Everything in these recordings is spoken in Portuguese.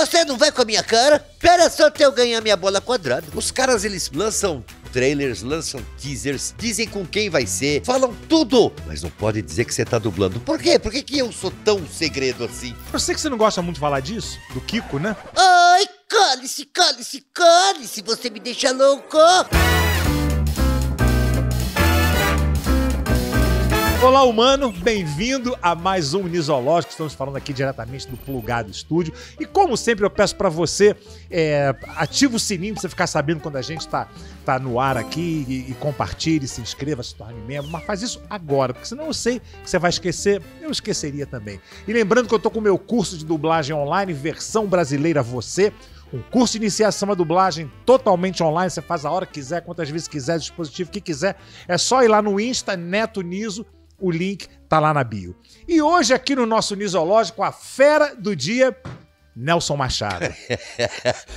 Você não vai com a minha cara? Espera só até eu ganhar minha bola quadrada. Os caras, eles lançam trailers, lançam teasers, dizem com quem vai ser, falam tudo, mas não pode dizer que você tá dublando. Por quê? Por que, que eu sou tão segredo assim? Eu sei que você não gosta muito de falar disso, do Kiko, né? Ai, cale-se, cale-se, cale-se, você me deixa louco! Olá, humano, bem-vindo a mais um Nisológico. Estamos falando aqui diretamente do Plugado Estúdio. E como sempre, eu peço para você, é, ativa o sininho para você ficar sabendo quando a gente está tá no ar aqui e, e, compartilhe, se inscreva, se torne membro. Mas faz isso agora, porque senão eu sei que você vai esquecer, eu esqueceria também. E lembrando que eu estou com o meu curso de dublagem online, versão brasileira você. Um curso de iniciação à dublagem totalmente online. Você faz a hora que quiser, quantas vezes quiser, dispositivo que quiser. É só ir lá no Insta Neto Niso o link tá lá na bio. E hoje aqui no nosso Nisológico, a fera do dia Nelson Machado.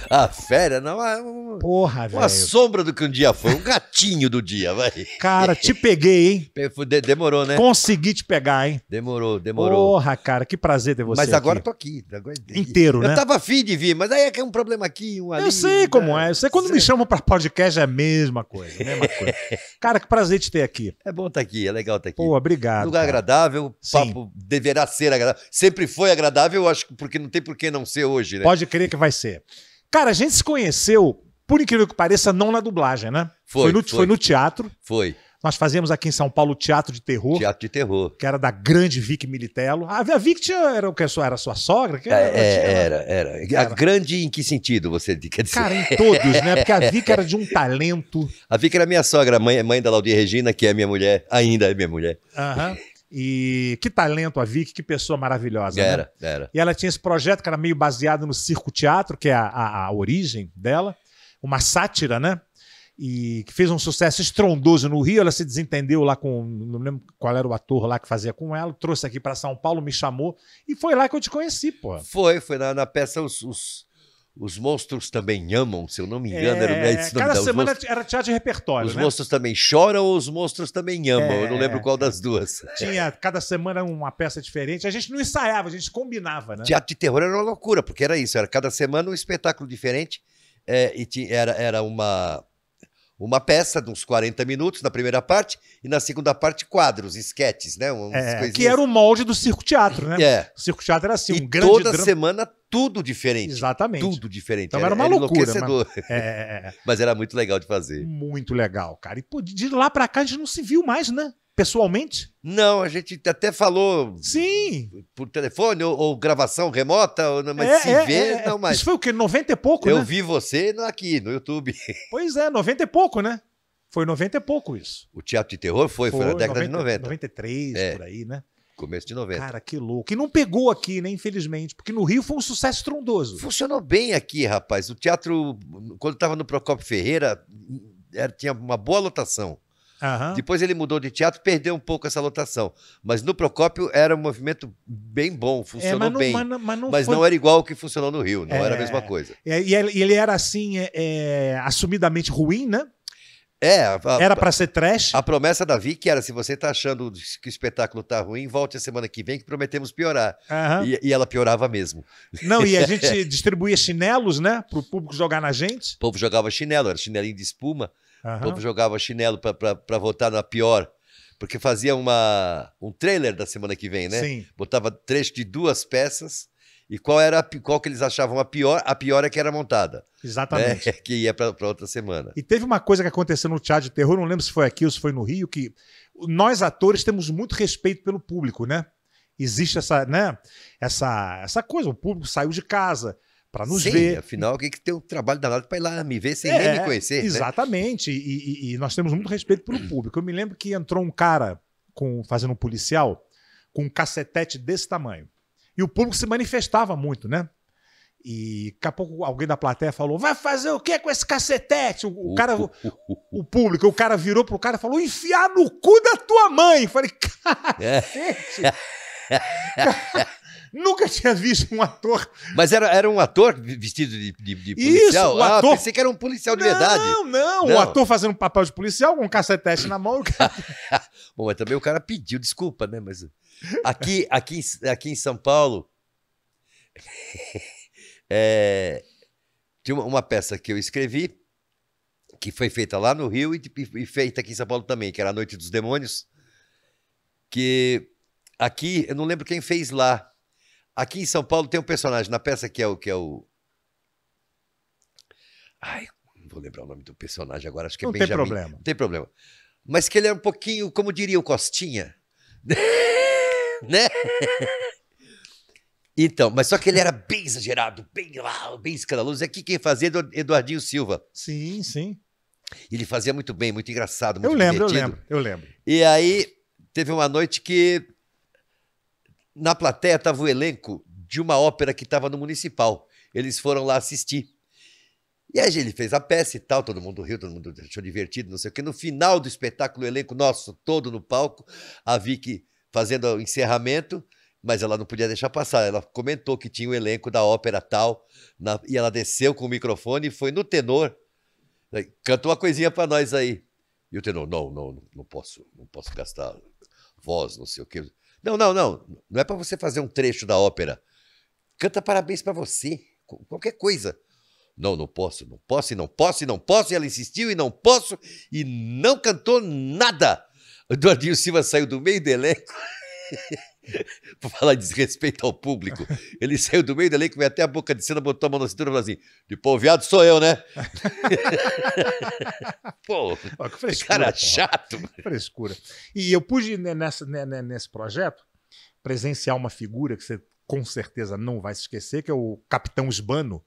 a fera não é um, Porra, velho. Uma sombra do que um dia foi, um gatinho do dia, vai. Cara, te peguei, hein? Demorou, né? Consegui te pegar, hein? Demorou, demorou. Porra, cara, que prazer ter você Mas agora aqui. tô aqui. Agora... Inteiro, eu né? Eu tava afim de vir, mas aí é que é um problema aqui, um ali. Eu sei como né? é. Eu sei quando sei. me chamam pra podcast é a mesma coisa, a mesma coisa. cara, que prazer te ter aqui. É bom estar tá aqui, é legal estar tá aqui. Pô, obrigado. Lugar cara. agradável, Sim. papo deverá ser agradável. Sempre foi agradável, eu acho, porque não tem por que não ser hoje, né? Pode crer que vai ser. Cara, a gente se conheceu, por incrível que pareça, não na dublagem, né? Foi. Foi no, foi. Foi no teatro. Foi. Nós fazíamos aqui em São Paulo Teatro de Terror. Teatro de Terror. Que era da grande Vic Militello. A, Vic tinha, era o que? Era sua sogra? É, era, é, era, era, era, A grande em que sentido você quer dizer? Cara, em todos, né? Porque a Vic era de um talento. A Vic era minha sogra, mãe, mãe da Laudia Regina, que é minha mulher, ainda é minha mulher. Aham. Uhum. E que talento a Vicky, que pessoa maravilhosa. Né? Era, né? era. E ela tinha esse projeto que era meio baseado no circo teatro, que é a, a, a origem dela, uma sátira, né? E que fez um sucesso estrondoso no Rio. Ela se desentendeu lá com. Não lembro qual era o ator lá que fazia com ela. Trouxe aqui para São Paulo, me chamou. E foi lá que eu te conheci, pô. Foi, foi na, na peça Os, os os monstros também amam, se eu não me engano. É, era, é se cada semana monstros, era teatro de repertório. Os né? monstros também choram ou os monstros também amam? É, eu não é, lembro qual é. das duas. Tinha cada semana uma peça diferente. A gente não ensaiava, a gente combinava. Né? Teatro de terror era uma loucura, porque era isso. Era cada semana um espetáculo diferente. É, e tinha, era, era uma, uma peça de uns 40 minutos na primeira parte e na segunda parte quadros, esquetes, né? É, que era o molde do circo teatro, né? É. O circo teatro era assim, e grande toda drama. semana tudo diferente. Exatamente. Tudo diferente. Então era, era uma era loucura. Mas, né? é, é, é... mas era muito legal de fazer. Muito legal, cara. E pô, de lá pra cá a gente não se viu mais, né? pessoalmente? Não, a gente até falou. Sim. Por telefone ou, ou gravação remota, mas é, se é, vê, é, é, não mais. Isso foi o quê? 90 e pouco, Eu né? vi você aqui no YouTube. Pois é, 90 e pouco, né? Foi 90 e pouco isso. O teatro de terror foi, foi, foi na década 90, de 90. 93, por aí, né? Começo de 90. Cara, que louco. Que não pegou aqui, né, infelizmente, porque no Rio foi um sucesso trondoso. Funcionou bem aqui, rapaz. O teatro, quando estava no Procopio Ferreira, era, tinha uma boa lotação. Uhum. Depois ele mudou de teatro, perdeu um pouco essa lotação. Mas no Procópio era um movimento bem bom, é, funcionou é, mas não, bem. Mas, mas, não, mas foi... não, era igual o que funcionou no Rio, não é, era a mesma é. coisa. É, e ele era assim, é, assumidamente ruim, né? É, a, era para ser trash. A promessa da Vicky era: se você tá achando que o espetáculo tá ruim, volte a semana que vem que prometemos piorar. Uhum. E, e, ela piorava mesmo. Não, e a gente distribuía chinelos, né? Pro público jogar na gente. O povo jogava chinelo, era chinelinho de espuma. Uhum. O povo jogava chinelo para votar na pior. Porque fazia uma, um trailer da semana que vem, né? Sim. Botava trecho de duas peças e qual era qual que eles achavam a pior? A pior é que era montada. Exatamente. Né? Que ia para outra semana. E teve uma coisa que aconteceu no Teatro de Terror, não lembro se foi aqui ou se foi no Rio, que nós atores temos muito respeito pelo público, né? Existe essa, né? Essa, essa coisa, o público saiu de casa para nos Sim, ver. Afinal, alguém que tem um trabalho danado para ir lá me ver sem é, nem me conhecer. Né? Exatamente. Né? E, e, e, nós temos muito respeito pelo público. Eu me lembro que entrou um cara com, fazendo um policial com um cacetete desse tamanho. E o público se manifestava muito, né? E daqui a pouco alguém da plateia falou: vai fazer o que com esse cacetete? O, o cara, o, o, público, o cara virou pro cara e falou: enfiar no cu da tua mãe. Eu falei, cacete! nunca tinha visto um ator. Mas era, era um ator vestido de, de, de policial? Isso, o ah, ator... Ah, pensei que era um policial de não, verdade. Não, não, Um ator fazendo papel de policial com um cacetete na mão. Cara... Bom, mas também o cara pediu desculpa, né? Mas. Aqui, aqui, aqui em São Paulo, é, tinha uma, uma, peça que eu escrevi, que foi feita lá no Rio e, e, feita aqui em São Paulo também, que era A Noite dos Demônios, que aqui, eu não lembro quem fez lá. Aqui em São Paulo tem um personagem na peça que é o... Que é o ai, não vou lembrar o nome do personagem agora, acho que é Benjamin. Não tem problema. Não tem problema. Mas que ele é um pouquinho, como diria o Costinha... né? Então, mas só que ele era bem exagerado, bem lá, bem escandaloso. É que quem fazia é Edu, Eduardinho Silva. Sim, sim. Ele fazia muito bem, muito engraçado, muito Eu lembro, divertido. eu lembro, eu lembro. E aí teve uma noite que na plateia estava o elenco de uma ópera que estava no municipal. Eles foram lá assistir. E aí ele fez a peça e tal, todo mundo riu, todo mundo achou divertido, não sei o quê. No final do espetáculo, o elenco nosso todo no palco, a Vicky fazendo o encerramento, mas ela não podia deixar passar. Ela comentou que tinha o um elenco da ópera tal, na, e ela desceu com o microfone e foi no tenor. Né, Canta uma coisinha para nós aí. E o tenor, não, não, não posso, não posso gastar voz, não sei o quê. Não, não, não, não é para você fazer um trecho da ópera. Canta parabéns para você, qualquer coisa. Não, não posso, não posso, e não posso, e não posso, e ela insistiu, e não posso, e não cantou nada. Eduardinho Silva saiu do meio do elenco. para falar desrespeito ao público. Ele saiu do meio da lei, que veio até a boca de cena, botou a mão na cintura e falou assim: de pô, viado sou eu, né? pô, que frescura, cara chato. Que frescura. E eu pude, né, nessa, né, né, nesse projeto, presenciar uma figura que você com certeza não vai se esquecer, que é o Capitão Esbano.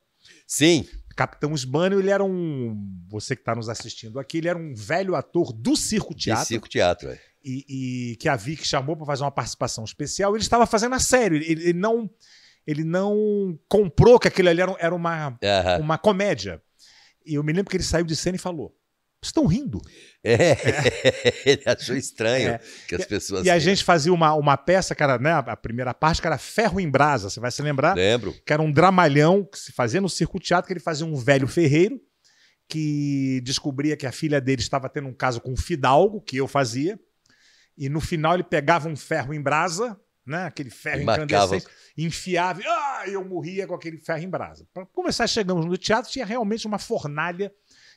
Sim. Capitão Usbânio, ele era um. Você que está nos assistindo aqui, ele era um velho ator do Circo Teatro. Do Circo Teatro, é. E, e que a Vic chamou para fazer uma participação especial. Ele estava fazendo a sério. Ele, ele não, ele não comprou que aquilo ali era, era uma, uma comédia. E eu me lembro que ele saiu de cena e falou: estão rindo. É, é. ele achou estranho é. que as pessoas. E a gente fazia uma, uma peça, cara, né? A primeira parte, que era Ferro em Brasa, você vai se lembrar? Lembro. Que era um dramalhão que se fazia no circo teatro, que ele fazia um velho ferreiro que descobria que a filha dele estava tendo um caso com um fidalgo, que eu fazia. E no final ele pegava um ferro em brasa, né? Aquele ferro e incandescente, enfiava, ah, eu morria com aquele ferro em brasa. Para começar, chegamos no teatro, tinha realmente uma fornalha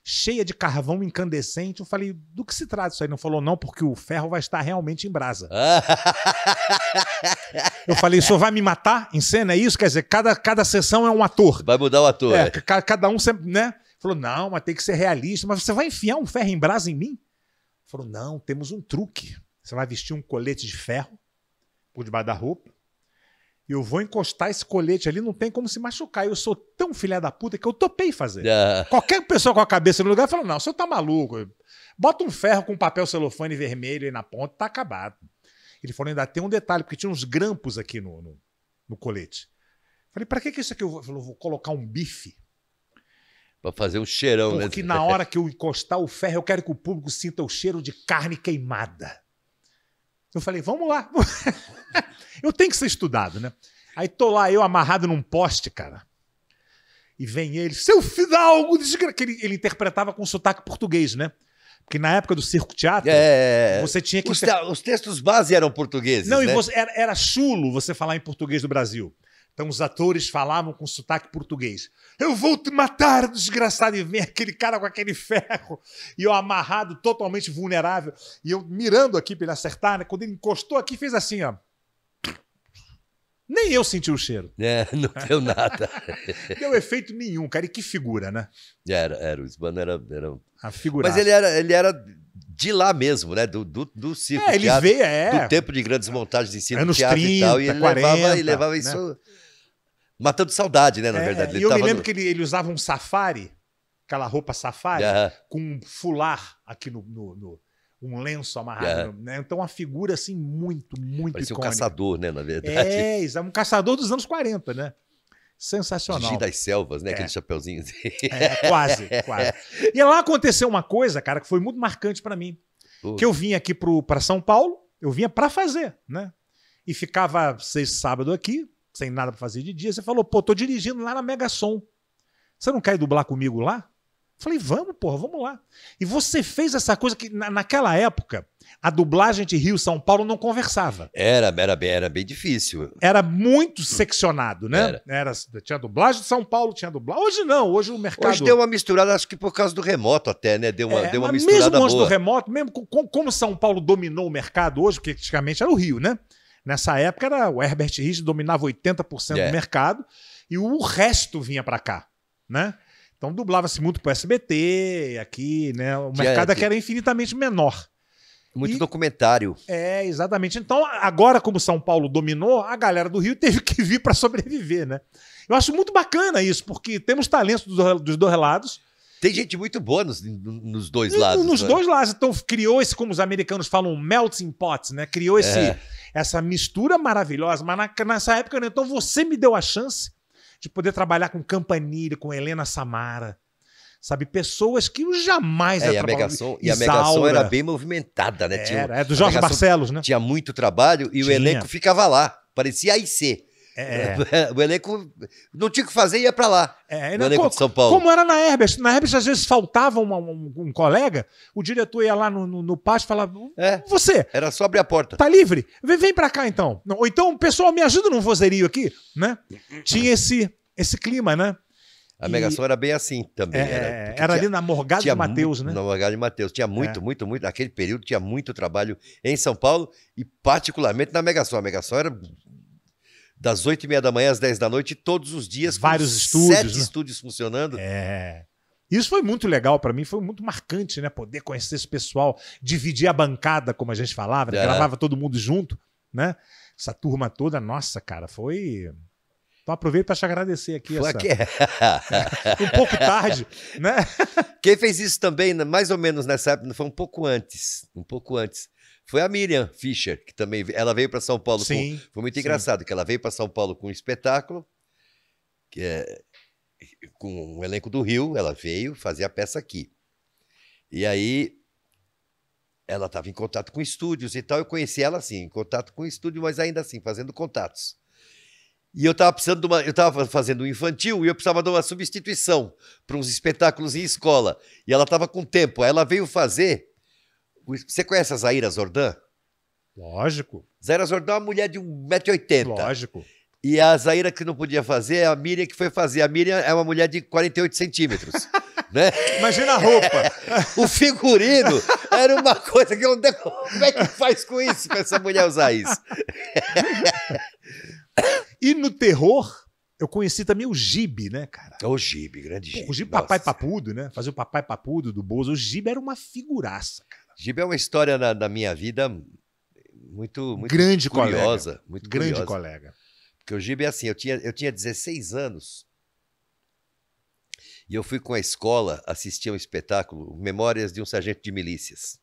cheia de carvão incandescente. Eu falei, do que se trata isso aí? Não falou, não, porque o ferro vai estar realmente em brasa. eu falei, o senhor vai me matar em cena? É isso? Quer dizer, cada, cada sessão é um ator. Vai mudar o ator. É, é. cada um sempre, né? Falou, não, mas tem que ser realista. Mas você vai enfiar um ferro em brasa em mim? Falou, não, temos um truque. Você vai vestir um colete de ferro por debaixo da roupa, eu vou encostar esse colete ali, não tem como se machucar. Eu sou tão filha da puta que eu topei fazer. Uh. Qualquer pessoa com a cabeça no lugar falou: não, o senhor tá maluco. Bota um ferro com papel celofane vermelho aí na ponta, tá acabado. Ele falou: ainda tem um detalhe, porque tinha uns grampos aqui no, no, no colete. Falei: pra que, que isso aqui? Eu vou, vou colocar um bife. Pra fazer um cheirão, né? Porque né? na hora que eu encostar o ferro, eu quero que o público sinta o cheiro de carne queimada. Eu falei, vamos lá. eu tenho que ser estudado, né? Aí tô lá, eu amarrado num poste, cara. E vem ele, seu fidalgo! ele, ele interpretava com sotaque português, né? Porque na época do circo teatro, é, é, é, é. você tinha que. Os, te... os textos base eram portugueses. Não, né? e você, era, era chulo você falar em português do Brasil. Então os atores falavam com sotaque português. Eu vou te matar, desgraçado! E vem aquele cara com aquele ferro, e eu amarrado, totalmente vulnerável, e eu mirando aqui para ele acertar, né? Quando ele encostou aqui, fez assim, ó. Nem eu senti o cheiro. É, não deu nada. deu efeito nenhum, cara. E que figura, né? Era, era. O Sbano era. era... A figura. Mas ele era, ele era de lá mesmo, né? Do, do, do circo. É, ele teatro, veio, é. Do tempo de grandes montagens de circo, Anos teatro 30, e tal. E ele 40, levava, ele levava né? isso. Matando saudade, né? Na é, verdade. Ele e eu me lembro no... que ele, ele, usava um safari, aquela roupa safari, uh -huh. com um fular aqui no, no, no um lenço amarrado. Né? Então, uma figura assim muito, muito Parecia icônica. um caçador, né, na verdade. É, um caçador dos anos 40, né? Sensacional. Gigi das selvas, né? É. Aquele chapeuzinho. Assim. É, quase, quase. E lá aconteceu uma coisa, cara, que foi muito marcante para mim. Uh. Que eu vim aqui para São Paulo, eu vinha para fazer, né? E ficava seis sábado aqui, sem nada para fazer de dia, você falou, pô, tô dirigindo lá na Mega Som. Você não quer ir dublar comigo lá? Falei, vamos, porra, vamos lá. E você fez essa coisa que, na, naquela época, a dublagem de Rio São Paulo não conversava. Era, era, era bem difícil. Era muito seccionado, né? Era. era. tinha dublagem de São Paulo, tinha dublagem. Hoje não, hoje o mercado. Hoje deu uma misturada, acho que por causa do remoto até, né? Deu uma, é, deu uma misturada. Mesmo antes boa. do remoto, mesmo com, como São Paulo dominou o mercado hoje, porque praticamente era o Rio, né? Nessa época era o Herbert Rich dominava 80% do é. mercado e o resto vinha para cá, né? Então dublava-se muito pro SBT, aqui, né? O mercado aqui era infinitamente menor. Muito e, documentário. É, exatamente. Então, agora como São Paulo dominou, a galera do Rio teve que vir para sobreviver, né? Eu acho muito bacana isso, porque temos talentos dos, dos dois lados. Tem gente muito boa nos, nos dois lados. Nos né? dois lados. Então, criou esse, como os americanos falam, melting pot, né? Criou esse, é. essa mistura maravilhosa. Mas na, nessa época, né? então você me deu a chance de poder trabalhar com Campanile, com Helena Samara. Sabe, pessoas que eu jamais é, e a Megação E a Megação era bem movimentada, né? Era, tinha, era é do Jorge Barcelos, né? Tinha muito trabalho e tinha. o elenco ficava lá. Parecia IC. É. é. O elenco não tinha o que fazer ia para lá. É, o elenco de São Paulo. Como era na Herbert. Na Herbert, às vezes, faltava um, um, colega, o diretor ia lá no, no, no pátio e falava: é, Você. Era só abrir a porta. Tá livre? Vem, vem para cá então. Ou então, pessoal, me ajuda num vozerio aqui, né? Tinha esse, esse clima, né? A Megação era bem assim também. É, era, é, era tinha, ali na Morgada de Mateus, né? Na Morgada de Mateus. Tinha muito, é. muito, muito. Naquele período tinha muito trabalho em São Paulo e particularmente na Megação. A Megação era das 8 e meia da manhã às 10 da noite, todos os dias. Vários estúdios. Sete né? estúdios funcionando. É. Isso foi muito legal para mim, foi muito marcante, né? Poder conhecer esse pessoal, dividir a bancada, como a gente falava, né? é. gravava todo mundo junto, né? Essa turma toda, nossa, cara, foi. Então aproveito para te agradecer aqui. essa... um pouco tarde, né? Quem fez isso também, né, mais ou menos nessa época, foi um pouco antes, um pouco antes foi a Miriam Fischer, que também ela veio para São Paulo. Sim, com, foi muito sim. engraçado que ela veio para São Paulo com um espetáculo, que é, com um elenco do Rio. Ela veio fazer a peça aqui. E aí ela estava em contato com estúdios e tal. Eu conheci ela assim, em contato com estúdio, mas ainda assim, fazendo contatos. E eu estava precisando de uma. Eu estava fazendo um infantil e eu precisava de uma substituição para uns espetáculos em escola. E ela estava com tempo. Aí ela veio fazer você conhece a Zaira Zordan? Lógico. Zaira Zordan é uma mulher de 1,80m. Lógico. E a Zaira que não podia fazer é a Miriam que foi fazer. A Miriam é uma mulher de 48 centímetros. né? Imagina a roupa. o figurino era uma coisa que eu não... Como é que faz com isso, para essa mulher usar isso? e no terror, eu conheci também o Gibe, né, cara? O Gibe, grande Gibe. O Gibe Papai Papudo, né? Fazer o Papai Papudo do Bozo. O Gibe era uma figuraça, cara. Giba é uma história na, da minha vida muito, muito grande curiosa. Colega. Muito grande curiosa. colega. Porque o Giba é assim, eu tinha, eu tinha 16 anos e eu fui com a escola assistir um espetáculo, Memórias de um Sargento de Milícias,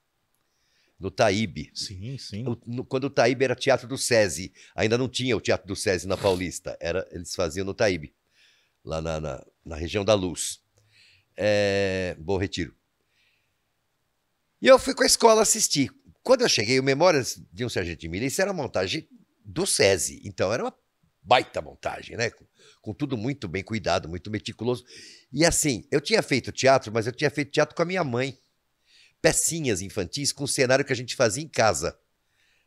no Taíbe. Sim, sim. O, no, quando o Taíbe era teatro do SESI, ainda não tinha o teatro do SESI na Paulista, era, eles faziam no Taíbe, lá na, na, na região da Luz. É, Bom Retiro. E eu fui com a escola assistir. Quando eu cheguei, o Memórias de um Sargento de Milícia era uma montagem do SESI. Então era uma baita montagem, né? Com, com, tudo muito bem cuidado, muito meticuloso. E assim, eu tinha feito teatro, mas eu tinha feito teatro com a minha mãe. Pecinhas infantis com o cenário que a gente fazia em casa,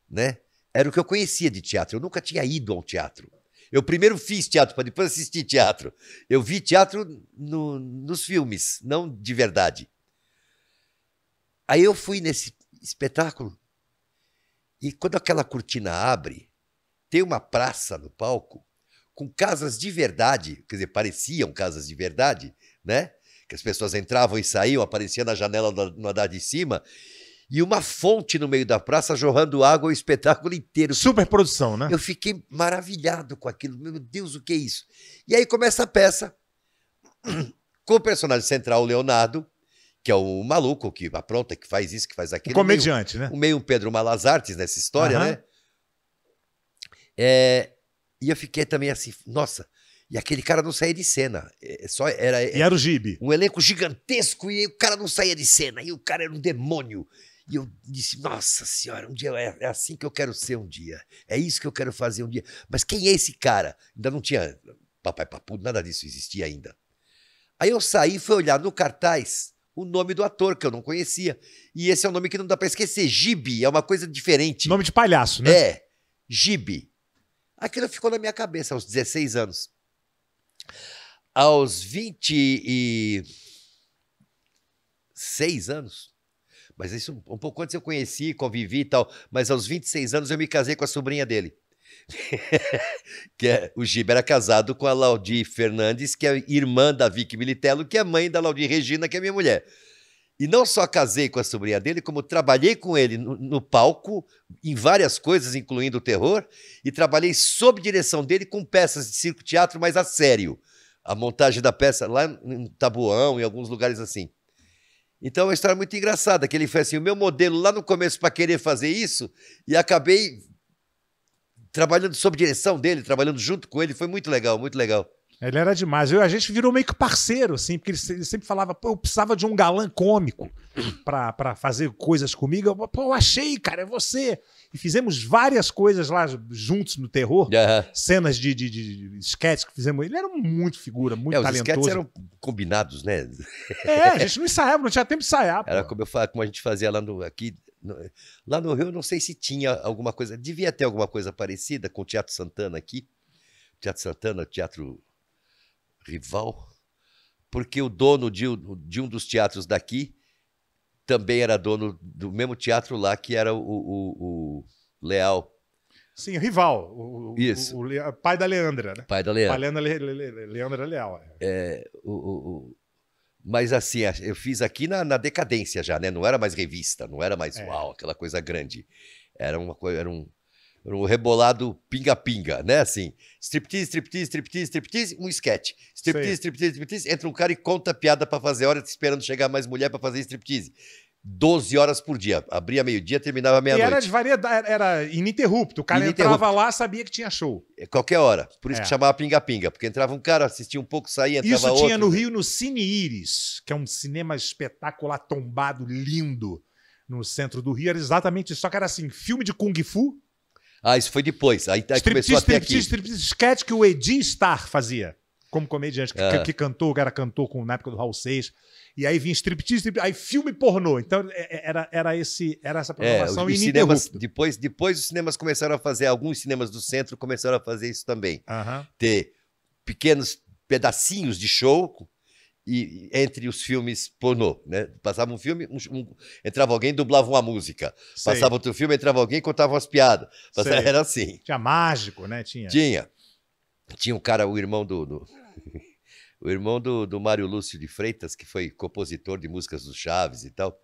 né? Era o que eu conhecia de teatro. Eu nunca tinha ido ao teatro. Eu primeiro fiz teatro para depois assistir teatro. Eu vi teatro no, nos filmes, não de verdade. Aí eu fui nesse espetáculo e quando aquela cortina abre, tem uma praça no palco com casas de verdade, quer dizer, pareciam casas de verdade, né? Que as pessoas entravam e saíam, aparecia na janela no andar de cima, e uma fonte no meio da praça jorrando água o espetáculo inteiro. Super produção, né? Eu fiquei maravilhado com aquilo. Meu Deus, o que é isso? E aí começa a peça com o personagem central, Leonardo, que é o maluco que apronta, que faz isso, que faz aquilo. O comediante, meio, né? O meio Pedro Malazartes nessa história, uhum. né? É, e eu fiquei também assim, nossa. E aquele cara não saía de cena. É, é só era, é e era o Gibe. Um elenco gigantesco e o cara não saía de cena. E o cara era um demônio. E eu disse, nossa senhora, um dia é, é assim que eu quero ser um dia. É isso que eu quero fazer um dia. Mas quem é esse cara? Ainda não tinha papai papudo, nada disso existia ainda. Aí eu saí, fui olhar no cartaz o nome do ator, que eu não conhecia. E esse é um nome que não dá para esquecer. Gibi, é uma coisa diferente. Nome de palhaço, né? É, Gibi. Aquilo ficou na minha cabeça aos 16 anos. Aos 26 anos, mas isso um pouco antes eu conheci, convivi e tal, mas aos 26 anos eu me casei com a sobrinha dele. que é, o Giba era casado com a Laudi Fernandes, que é irmã da Vicky Militello, que é mãe da Laudi Regina, que é minha mulher. E não só casei com a sobrinha dele, como trabalhei com ele no, no, palco, em várias coisas, incluindo o terror, e trabalhei sob direção dele com peças de circo-teatro, mas a sério. A montagem da peça lá em Tabuão, em alguns lugares assim. Então é uma história muito engraçada, que ele foi assim, o meu modelo lá no começo para querer fazer isso, e acabei trabalhando sob direção dele, trabalhando junto com ele, foi muito legal, muito legal. Ele era demais. Eu, a gente virou meio que parceiro, assim, porque ele, ele sempre falava, pô, eu precisava de um galã cômico para fazer coisas comigo. Eu, pô, eu achei, cara, é você. E fizemos várias coisas lá juntos no terror, cenas de, de, de sketches que fizemos. Ele era muito figura, muito é, os talentoso. Os eram combinados, né? É, a gente não ensaiava, não tinha tempo de ensaiar. Era pô. como, eu, como a gente fazia lá no, aqui, eh, lá no Rio, eu não sei se tinha alguma coisa. Devia ter alguma coisa parecida com o Teatro Santana aqui. Teatro Santana, teatro rival. Porque o dono de, de um dos teatros daqui também era dono do mesmo teatro lá, que era o, o, o Leal. Sim, o rival. O, Isso. O, o, pai da Leandra, né? Pai da Leandra. Pai Le, Le, Le, Leandra Leal. É, é o, mas assim, eu fiz aqui na, na, decadência já, né? Não era mais revista, não era mais é. uau, aquela coisa grande. Era uma coisa, era um, era um rebolado pinga-pinga, né? Assim, striptease, striptease, striptease, striptease, um sketch. Striptease, striptease, striptease, entra um cara e conta piada para fazer hora, esperando chegar mais mulher para fazer striptease. 12 horas por dia. Abria meio-dia, terminava meia-noite. Era de variedade, era ininterrupto. O cara ininterrupto. entrava lá, sabia que tinha show. É qualquer hora. Por isso é. que chamava pinga-pinga, porque entrava um cara, assistia um pouco, saía, entrava isso outro. Isso tinha no Rio, no Cine Iris, que é um cinema espetacular, tombado, lindo, no centro do Rio. Era exatamente isso, só que era assim, filme de kung fu. Ah, isso foi depois. Aí, aí começou até aqui. Striptease, sketch que o Edim Star fazia, como comediante, que, ah. que, que cantou, o cara cantou com, na época do Raul Seixas. E aí vinha striptease, striptease aí filme pornô. Então é, é, era, era, esse, era essa é, programação é, os, cinemas, depois, depois os cinemas começaram a fazer, alguns cinemas do centro começaram a fazer isso também. Ter pequenos pedacinhos de show e, entre os filmes pornô, né? Passava um filme, um, um, entrava alguém, dublava uma música. Sei. Passava outro filme, entrava alguém, contava umas piadas. Passava, era assim. Tinha mágico, né? Tinha. Tinha. Tinha um cara, o irmão do, do o irmão do, do Mário Lúcio de Freitas, que foi compositor de músicas do Chaves e tal.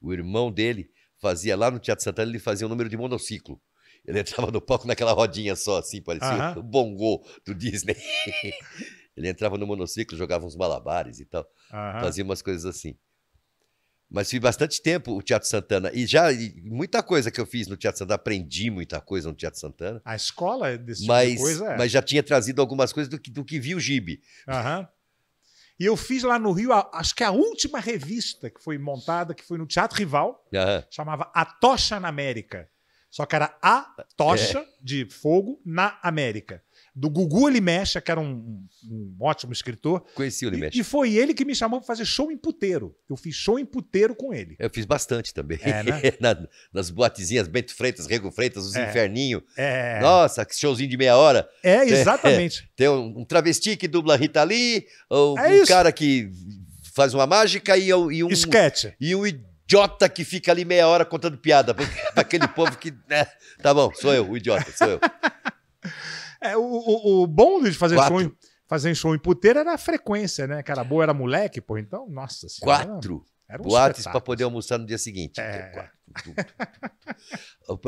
O irmão dele fazia lá no Teatro Santana, ele fazia um número de monociclo. Ele entrava no palco naquela rodinha só, assim, parecia o bongô do Disney. ele entrava no monociclo, jogava uns malabares e tal. Fazia umas coisas assim. Mas fiz bastante tempo o Teatro Santana. E já e muita coisa que eu fiz no Teatro Santana, aprendi muita coisa no Teatro Santana. A escola é desse mas, tipo de coisa é. Mas já tinha trazido algumas coisas do que, do que vi o Gibe. Aham. Uhum. E eu fiz lá no Rio, acho que a última revista que foi montada, que foi no Teatro Rival, uhum. chamava A Tocha na América. Só que era a tocha é. de fogo na América. Do Gugu Limecha, que era um, um ótimo escritor. Conheci o Limecha. E, e, foi ele que me chamou para fazer show em puteiro. Eu fiz show em puteiro com ele. Eu fiz bastante também. É, né? na, nas boatezinhas Bento Freitas, Rego Freitas, os é. Inferninho. É. Nossa, que showzinho de meia hora. É, exatamente. Tem, um, um, travesti que dubla Rita Lee, ou é um cara que faz uma mágica e, e um... Esquete. E um idiota que fica ali meia hora contando piada para aquele povo que. Né? Tá bom, sou eu, o idiota, sou eu. É, o, o, o bom de fazer Quatro. show, fazer show em puteiro era a frequência, né? Que era boa, era moleque, pô. Então, nossa senhora. Quatro. Era um boates para poder almoçar no dia seguinte. É.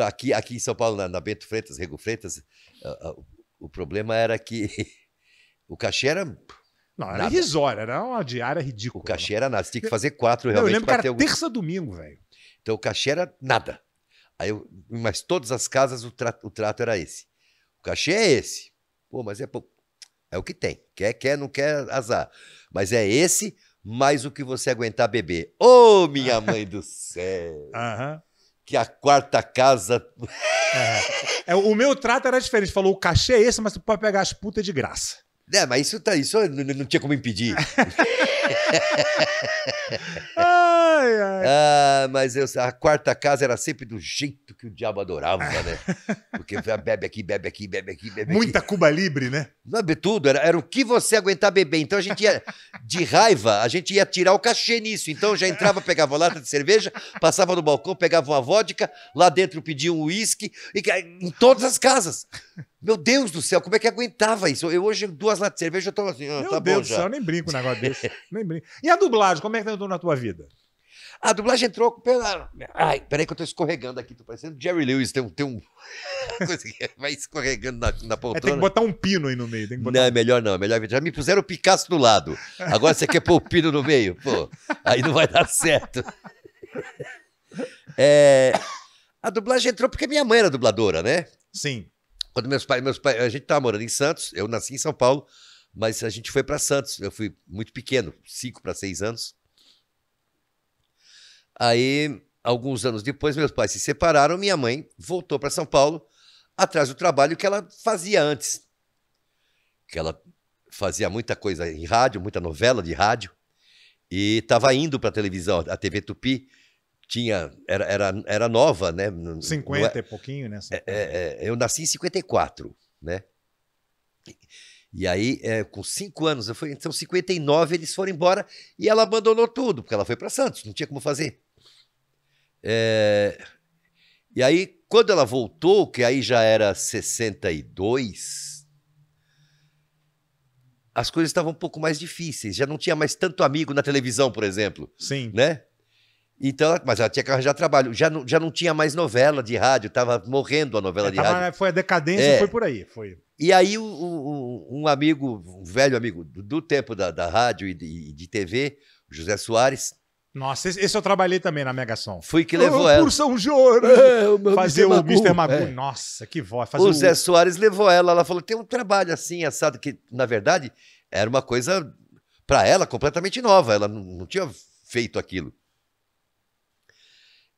Aqui, aqui em São Paulo, na, na Bento Freitas, Rego Freitas, uh, uh, o problema era que o cachê era não, era irrisória, era uma diária ridícula. O cachê era nada, você tinha que fazer quatro não, realmente. eu lembro que era algum... terça domingo, velho. Então o cachê era nada. Aí eu... Mas todas as casas o, tra... o trato era esse. O cachê é esse. Pô, mas é pouco. É o que tem. Quer, quer, não quer, azar. Mas é esse mais o que você aguentar beber. Ô, oh, minha mãe do céu! Aham. que a quarta casa. é. É, o meu trato era diferente. Falou, o cachê é esse, mas tu pode pegar as putas de graça. É, mas isso, tá, isso não, não tinha como impedir. Ah, Ai, ai. Ah, mas eu, a quarta casa era sempre do jeito que o diabo adorava, né? Porque bebe aqui, bebe aqui, bebe aqui, bebe Muita Cuba Libre, né? bebe é tudo, era, era o que você aguentar beber. Então a gente ia, de raiva, a gente ia tirar o cachê nisso. Então já entrava, pegava lata de cerveja, passava no balcão, pegava uma vodka, lá dentro pedia um uísque, em todas as casas. Meu Deus do céu, como é que aguentava isso? Eu hoje, duas latas de cerveja, eu tô assim, ah, Meu tá Deus bom do já. céu, nem brinco um negócio desse. nem brinco. E a dublagem, como é que andou tá na tua vida? A dublagem entrou com. Ai, peraí que eu tô escorregando aqui, tô parecendo Jerry Lewis, tem um. Tem um... vai escorregando na, na é, poltrona. É, tem que botar um pino aí no meio. Tem que botar... Não, é melhor não, é melhor. Já me puseram o Picasso do lado. Agora você quer pôr o pino no meio? Pô, aí não vai dar certo. É, a dublagem entrou porque minha mãe era dubladora, né? Sim. Quando meus pais, meus pais, a gente tava morando em Santos, eu nasci em São Paulo, mas a gente foi para Santos. Eu fui muito pequeno, cinco para seis anos. Aí, alguns anos depois, meus pais se separaram, minha mãe voltou para São Paulo atrás do trabalho que ela fazia antes. Que ela fazia muita coisa em rádio, muita novela de rádio, e estava indo para a televisão, a TV Tupi tinha era, era, era nova, né? 50 é, e pouquinho, né? É, é, é eu nasci em 54, né? E aí, é, com cinco anos, eu fui, então 59 eles foram embora e ela abandonou tudo, porque ela foi para Santos, não tinha como fazer. É... E aí, quando ela voltou, que aí já era 62, as coisas estavam um pouco mais difíceis. Já não tinha mais tanto amigo na televisão, por exemplo. Sim. Né? Então, mas ela tinha que arranjar trabalho. Já não, já não tinha mais novela de rádio, estava morrendo a novela é, de tava, rádio. Foi a decadência é. foi por aí. Foi. E aí, o, o, um amigo, um velho amigo do, do tempo da, da rádio e de, de TV, José Soares, nossa, esse, esse eu trabalhei também na Mega Som. Fui que levou oh, ela. Por São Jorge! É, fazer Mr. o Mr. Magoo. É. Nossa, que voz. Fazer o, o Zé Soares levou ela. Ela falou, tem um trabalho assim, assado, que na verdade era uma coisa para ela completamente nova. Ela não, não tinha feito aquilo.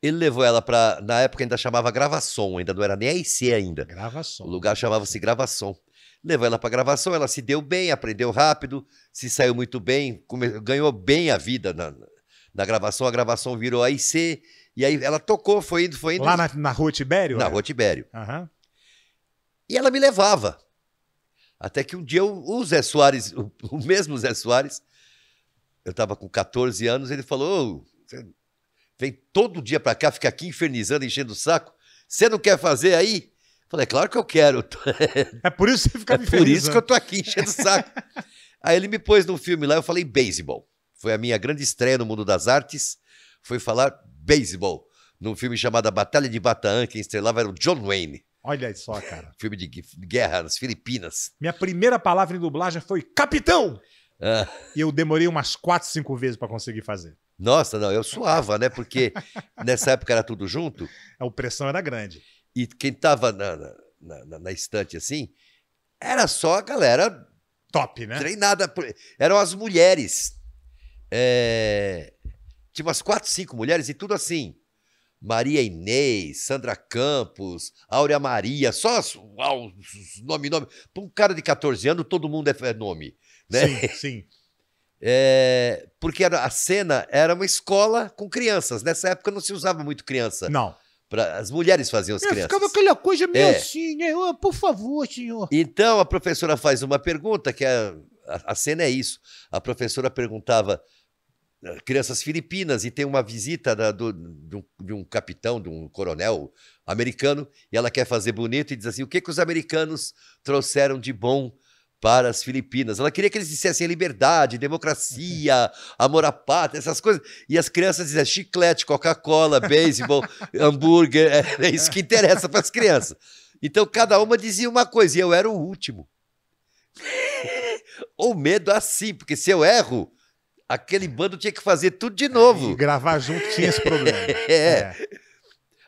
Ele levou ela para Na época ainda chamava gravação, ainda não era nem IC ainda. Gravação. O lugar chamava-se gravação. Levou ela para gravação, ela se deu bem, aprendeu rápido, se saiu muito bem, ganhou bem a vida na, da gravação, a gravação virou AIC, e aí ela tocou, foi indo, foi indo. Lá na, na Rua Tibério? Na é? Rua Tibério. Uhum. E ela me levava. Até que um dia o Zé Soares, o, o, mesmo Zé Soares, eu estava com 14 anos, ele falou: vem todo dia para cá, fica aqui infernizando, enchendo o saco. Você não quer fazer aí? Eu falei, é claro que eu quero. É por isso que você fica é me infernizando. por isso que eu tô aqui enchendo o saco. aí ele me pôs num filme lá, eu falei, beisebol foi a minha grande estreia no mundo das artes, foi falar beisebol, num filme chamado A Batalha de Bataan, que estrelava era o John Wayne. Olha só, cara. filme de guerra nas Filipinas. Minha primeira palavra em dublagem foi capitão! Ah. E eu demorei umas quatro, cinco vezes para conseguir fazer. Nossa, não, eu suava, né? Porque nessa época era tudo junto. A opressão era grande. E quem tava na, na, na, na estante assim, era só a galera. Top, né? Treinada. Por... Eram as mulheres é, tinha tipo, umas quatro, cinco mulheres e tudo assim. Maria Inês, Sandra Campos, Áurea Maria, só os, nome, nome. Para um cara de 14 anos, todo mundo é, é nome. Né? Sim, sim. É, porque era, a cena era uma escola com crianças. Nessa época não se usava muito criança. Não. Pra, as mulheres faziam as eu crianças. Ficava aquela coisa meio é. assim, né? oh, por favor, senhor. Então a professora faz uma pergunta que é a, cena é isso. A professora perguntava ah, crianças filipinas e tem uma visita da, do, de, um, de, um, capitão, de um coronel americano, e ela quer fazer bonito e diz assim: o que, que os americanos trouxeram de bom para as Filipinas? Ela queria que eles dissessem liberdade, democracia, amor à pátria, essas coisas. E as crianças diziam chiclete, Coca-Cola, beisebol, hambúrguer, é, é isso que interessa para as crianças. Então cada uma dizia uma coisa e eu era o último ou medo assim, porque se eu erro, aquele bando tinha que fazer tudo de novo. E gravar junto tinha esse problema. é. é.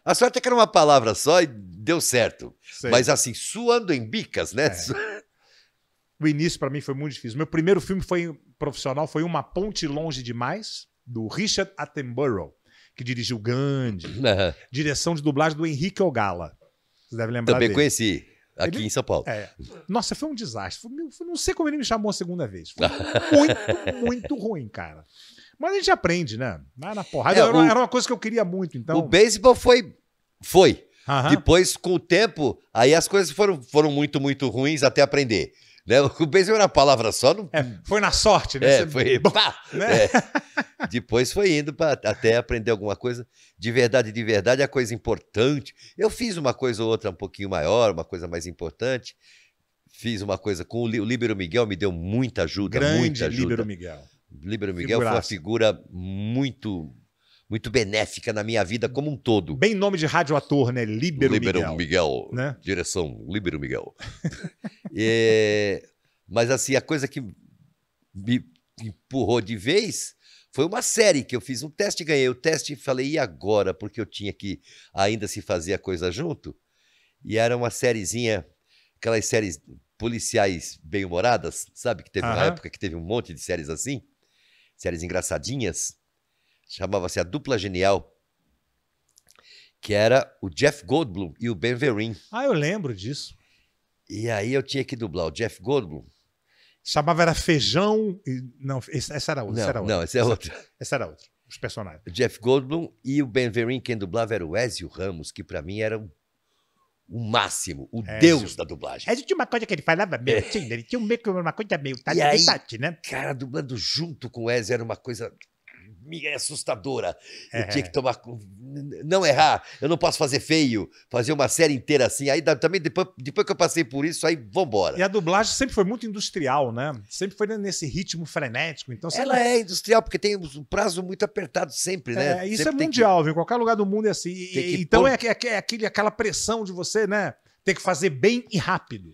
A sorte é que era uma palavra só e deu certo. Sei. Mas assim, suando em bicas, né? É. O início para mim foi muito difícil. Meu primeiro filme foi profissional foi Uma Ponte Longe Demais, do Richard Attenborough, que dirigiu Gandhi. Uhum. Direção de dublagem do Henrique Ogala. Você deve lembrar Também dele. conheci. Aqui ele... em São Paulo. É. Nossa, foi um desastre. Foi, não sei como ele me chamou a segunda vez. Foi muito, muito ruim, cara. Mas a gente aprende, né? Mas na porrada é, era, o... era, uma coisa que eu queria muito, então. O beisebol foi. Foi. Uhum. Depois, com o tempo, aí as coisas foram, foram muito, muito ruins até aprender. Né? Eu era uma palavra só. não É, foi na sorte, né? É, foi. Pá, né? É. Depois foi indo para até aprender alguma coisa de verdade, de verdade, a coisa importante. Eu fiz uma coisa ou outra um pouquinho maior, uma coisa mais importante. Fiz uma coisa com o Líbero Miguel, me deu muita ajuda, Grande muita ajuda. Líbero Miguel. Líbero Miguel Figuraça. foi uma figura muito muito benéfica na minha vida como um todo. Bem nome de radioator, né? Líbero, Líbero Miguel. Miguel né? Direção, Líbero Miguel. é, mas assim, a coisa que me empurrou de vez foi uma série que eu fiz um teste, ganhei o teste e falei, e agora? Porque eu tinha que ainda se fazer a coisa junto. E era uma sériezinha, aquelas séries policiais bem-humoradas, sabe? Que teve uhum. uma época que teve um monte de séries assim, séries engraçadinhas chamava-se A Dupla Genial, que era o Jeff Goldblum e o Ben Verin. Ah, eu lembro disso. E aí eu tinha que dublar o Jeff Goldblum. Chamava era Feijão. E... Não, essa era outra. Não, essa era outra. Não, essa é outra. Essa, essa era outra. Os personagens. O Jeff Goldblum e o Ben Verin, quem dublava era o Ezio Ramos, que para mim era o, o máximo, o Ezio. deus da dublagem. Ezio tinha uma coisa que ele falava meio, é. assim, ele tinha meio, uma coisa meio tá, e aí, né? Cara, dublando junto com o Ezio era uma coisa minha é assustadora. É. Eu tinha que é. tomar. Não errar. Eu não posso fazer feio, fazer uma série inteira assim. Aí também, depois, depois que eu passei por isso, aí vambora. E a dublagem sempre foi muito industrial, né? Sempre foi nesse ritmo frenético. Então sempre... Ela é industrial, porque tem um prazo muito apertado sempre, né? É, isso sempre é mundial, que... viu? Qualquer lugar do mundo é assim. E, então pôr... É, é, é aquele, aquela pressão de você, né? Ter que fazer bem e rápido.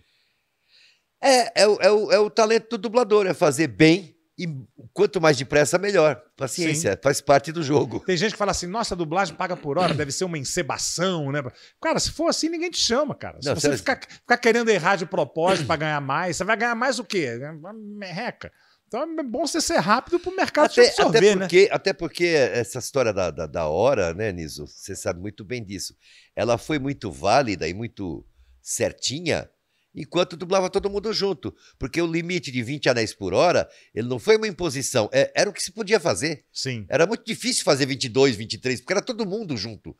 É, é, é, é, o, é o talento do dublador, é fazer bem e quanto mais depressa, melhor. Paciência, Sim. faz parte do jogo. Tem gente que fala assim: nossa, a dublagem paga por hora, deve ser uma encebação, né? Cara, se for assim, ninguém te chama, cara. Se Não, você ficar, ficar querendo errar de propósito para ganhar mais, você vai ganhar mais o quê? É uma merreca. Então é bom você ser rápido para o mercado até, te absorver, até né? porque, né? Até porque essa história da, da, da hora, né, Niso? Você sabe muito bem disso. Ela foi muito válida e muito certinha enquanto dublava todo mundo junto. Porque o limite de 20 anéis por hora, ele não foi uma imposição, é, era o que se podia fazer. Sim. Era muito difícil fazer 22, 23, porque era todo mundo junto.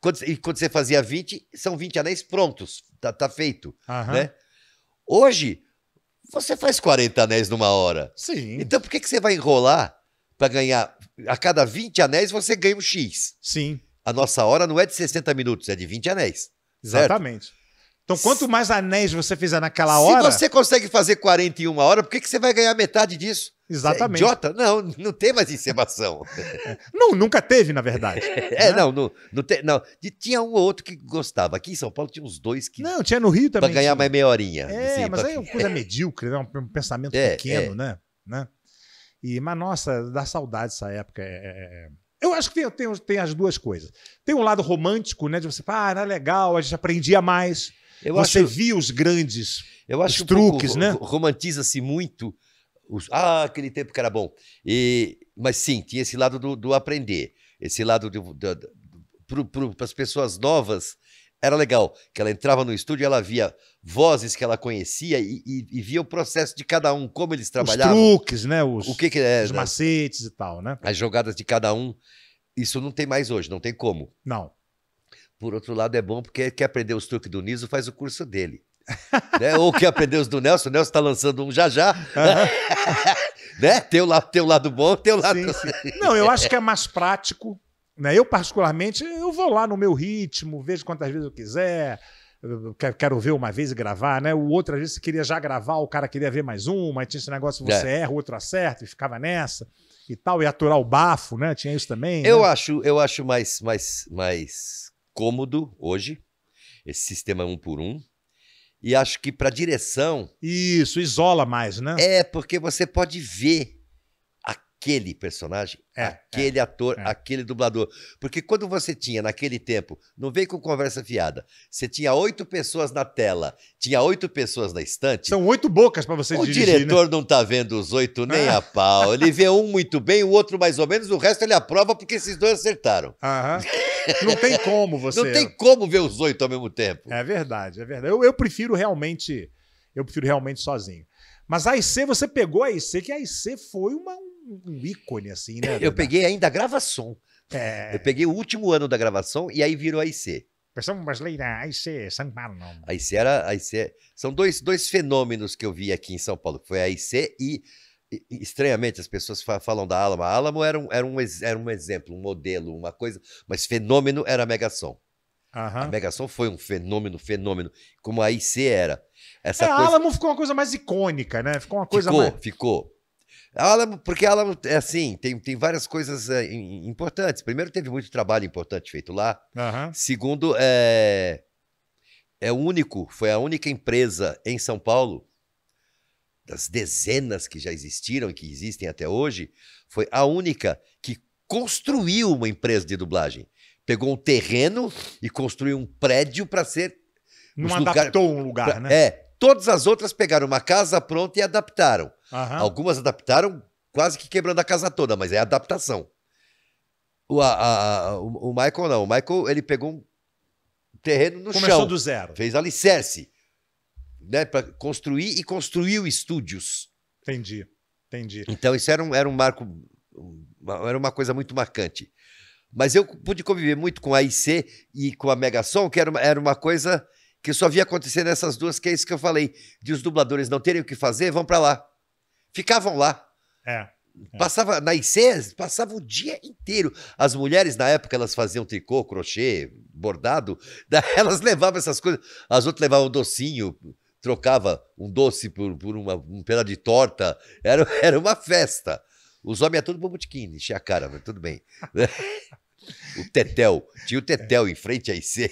Quando, e quando você fazia 20, são 20 anéis prontos, tá, tá feito, uhum. né? Hoje, você faz 40 anéis numa hora. Sim. Então por que, que você vai enrolar para ganhar... A cada 20 anéis, você ganha um X. Sim. A nossa hora não é de 60 minutos, é de 20 anéis. Exatamente. Certo? Então, quanto mais anéis você fizer naquela hora. Se você consegue fazer 41 horas, por que, que você vai ganhar metade disso? É Exatamente. É idiota? Não, não tem mais encebação. É. não, nunca teve, na verdade. É, né? não, não, não, te, não. Tinha um ou outro que gostava. Aqui em São Paulo tinha uns dois que. Não, tinha no Rio também. Pra ganhar tinha. mais meia horinha. É, assim, mas pra... aí é uma coisa medíocre, né? um pensamento é, pequeno, é. Né? né? E, mas, nossa, dá saudade essa época. É, é eu acho que tem, tem, tem as duas coisas. Tem um lado romântico, né? De você, ah, era legal, a gente aprendia mais. Eu Você acho, via os grandes eu acho os truques, né? Romantiza-se muito. Os, ah, aquele tempo que era bom. E, mas sim, tinha esse lado do, do aprender, esse lado para as pessoas novas. Era legal que ela entrava no estúdio, ela via vozes que ela conhecia e, e, e via o processo de cada um, como eles trabalhavam. Os truques, né? Os, o que, que é, os né? macetes e tal, né? As jogadas de cada um. Isso não tem mais hoje, não tem como. Não. Por outro lado, é bom porque quer aprender os truques do Niso, faz o curso dele. né? Ou quer aprender os do Nelson, o Nelson está lançando um já já. né? Tem o, lado, tem o lado bom, tem o lado. Sim, sim. Não, eu acho que é mais prático. Né? Eu, particularmente, eu vou lá no meu ritmo, vejo quantas vezes eu quiser. quero ver uma vez e gravar, né? O outro, às vezes, queria já gravar, o cara queria ver mais uma, tinha esse negócio, você é. erra, o outro acerta, e ficava nessa e tal, e aturar o bafo, né? Tinha isso também. Eu né? acho, eu acho mais, mais, mais cômodo hoje, esse sistema um por um. E acho que para direção. Isso, isola mais, né? É, porque você pode ver aquele personagem, é, aquele é, ator, é. aquele dublador. Porque quando você tinha, naquele tempo, não vem com conversa fiada, você tinha oito pessoas na tela, tinha oito pessoas na estante. São oito bocas para você o dirigir. O né? diretor né? não tá vendo os oito nem ah. a pau. Ele vê um muito bem, o outro mais ou menos, o resto ele aprova porque esses dois acertaram. Aham. Não tem como você. Não tem como ver os oito ao mesmo tempo. É verdade, é verdade. Eu, eu prefiro realmente. Eu prefiro realmente sozinho. Mas a IC, você pegou a IC, que a IC foi uma, um ícone, assim, né? Eu peguei ainda a gravação. É. Eu peguei o último ano da gravação e aí virou a IC. Versão brasileira, aí você, São Paulo. Aí você era, aí você, são dois, dois fenômenos que eu vi aqui em São Paulo, foi a IC e estranhamente as pessoas falam da Alamo. A Alamo era um, era, um, era um exemplo, um modelo, uma coisa, mas fenômeno era a Megação Uhum. A Megasom foi um fenômeno, fenômeno, como a IC era. Essa é, coisa... A Alamo ficou uma coisa mais icônica, né? Ficou uma coisa ficou, mais... Ficou, ficou Alamo, porque a Alamo é assim, tem, tem várias coisas é, importantes. Primeiro, teve muito trabalho importante feito lá. Uhum. Segundo, é, é único, foi a única empresa em São Paulo das dezenas que já existiram e que existem até hoje, foi a única que construiu uma empresa de dublagem. Pegou um terreno e construiu um prédio para ser. Não adaptou lugar, um lugar, pra, né? É. Todas as outras pegaram uma casa pronta e adaptaram. Algumas adaptaram quase que quebrando a casa toda, mas é adaptação. O, a, a, o, o Michael não. O Michael ele pegou um terreno no Começou chão. Começou do zero. Fez alicerce né, para construir e construiu estúdios. Entendi, entendi. Então isso era um, era um marco, uma, era uma coisa muito marcante. Mas eu pude conviver muito com a IC e com a Megasom, que era uma, era uma coisa que só via acontecer nessas duas, que é isso que eu falei, de os dubladores não terem o que fazer, vão para lá. Ficavam lá. É. É. Passava na IC, passava o dia inteiro. As mulheres, na época, elas faziam tricô, crochê, bordado. Elas levavam essas coisas. As outras levavam docinho, trocava um doce por, por uma, um pedaço de torta. Era, era uma festa. Os homens iam tudo o botequim, enchia a cara, mas tudo bem. o Tetel. Tinha o Tetel em frente a IC.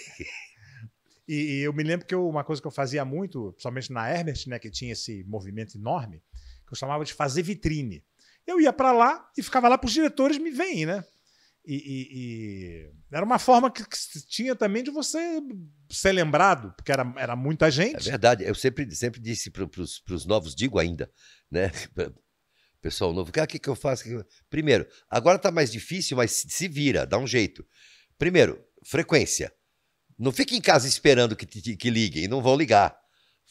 E, e, eu me lembro que eu, uma coisa que eu fazia muito, principalmente na Herbert, né, que tinha esse movimento enorme, que eu chamava de fazer vitrine. Eu ia para lá e ficava lá para os diretores me verem né? E, e, e, era uma forma que, que, tinha também de você ser lembrado, porque era, era muita é gente. É verdade, eu sempre, sempre disse para os novos, digo ainda, né? Pessoal novo, ah, o que, que eu faço? Primeiro, agora está mais difícil, mas se, vira, dá um jeito. Primeiro, frequência. Não fique em casa esperando que, que liguem, não vão ligar.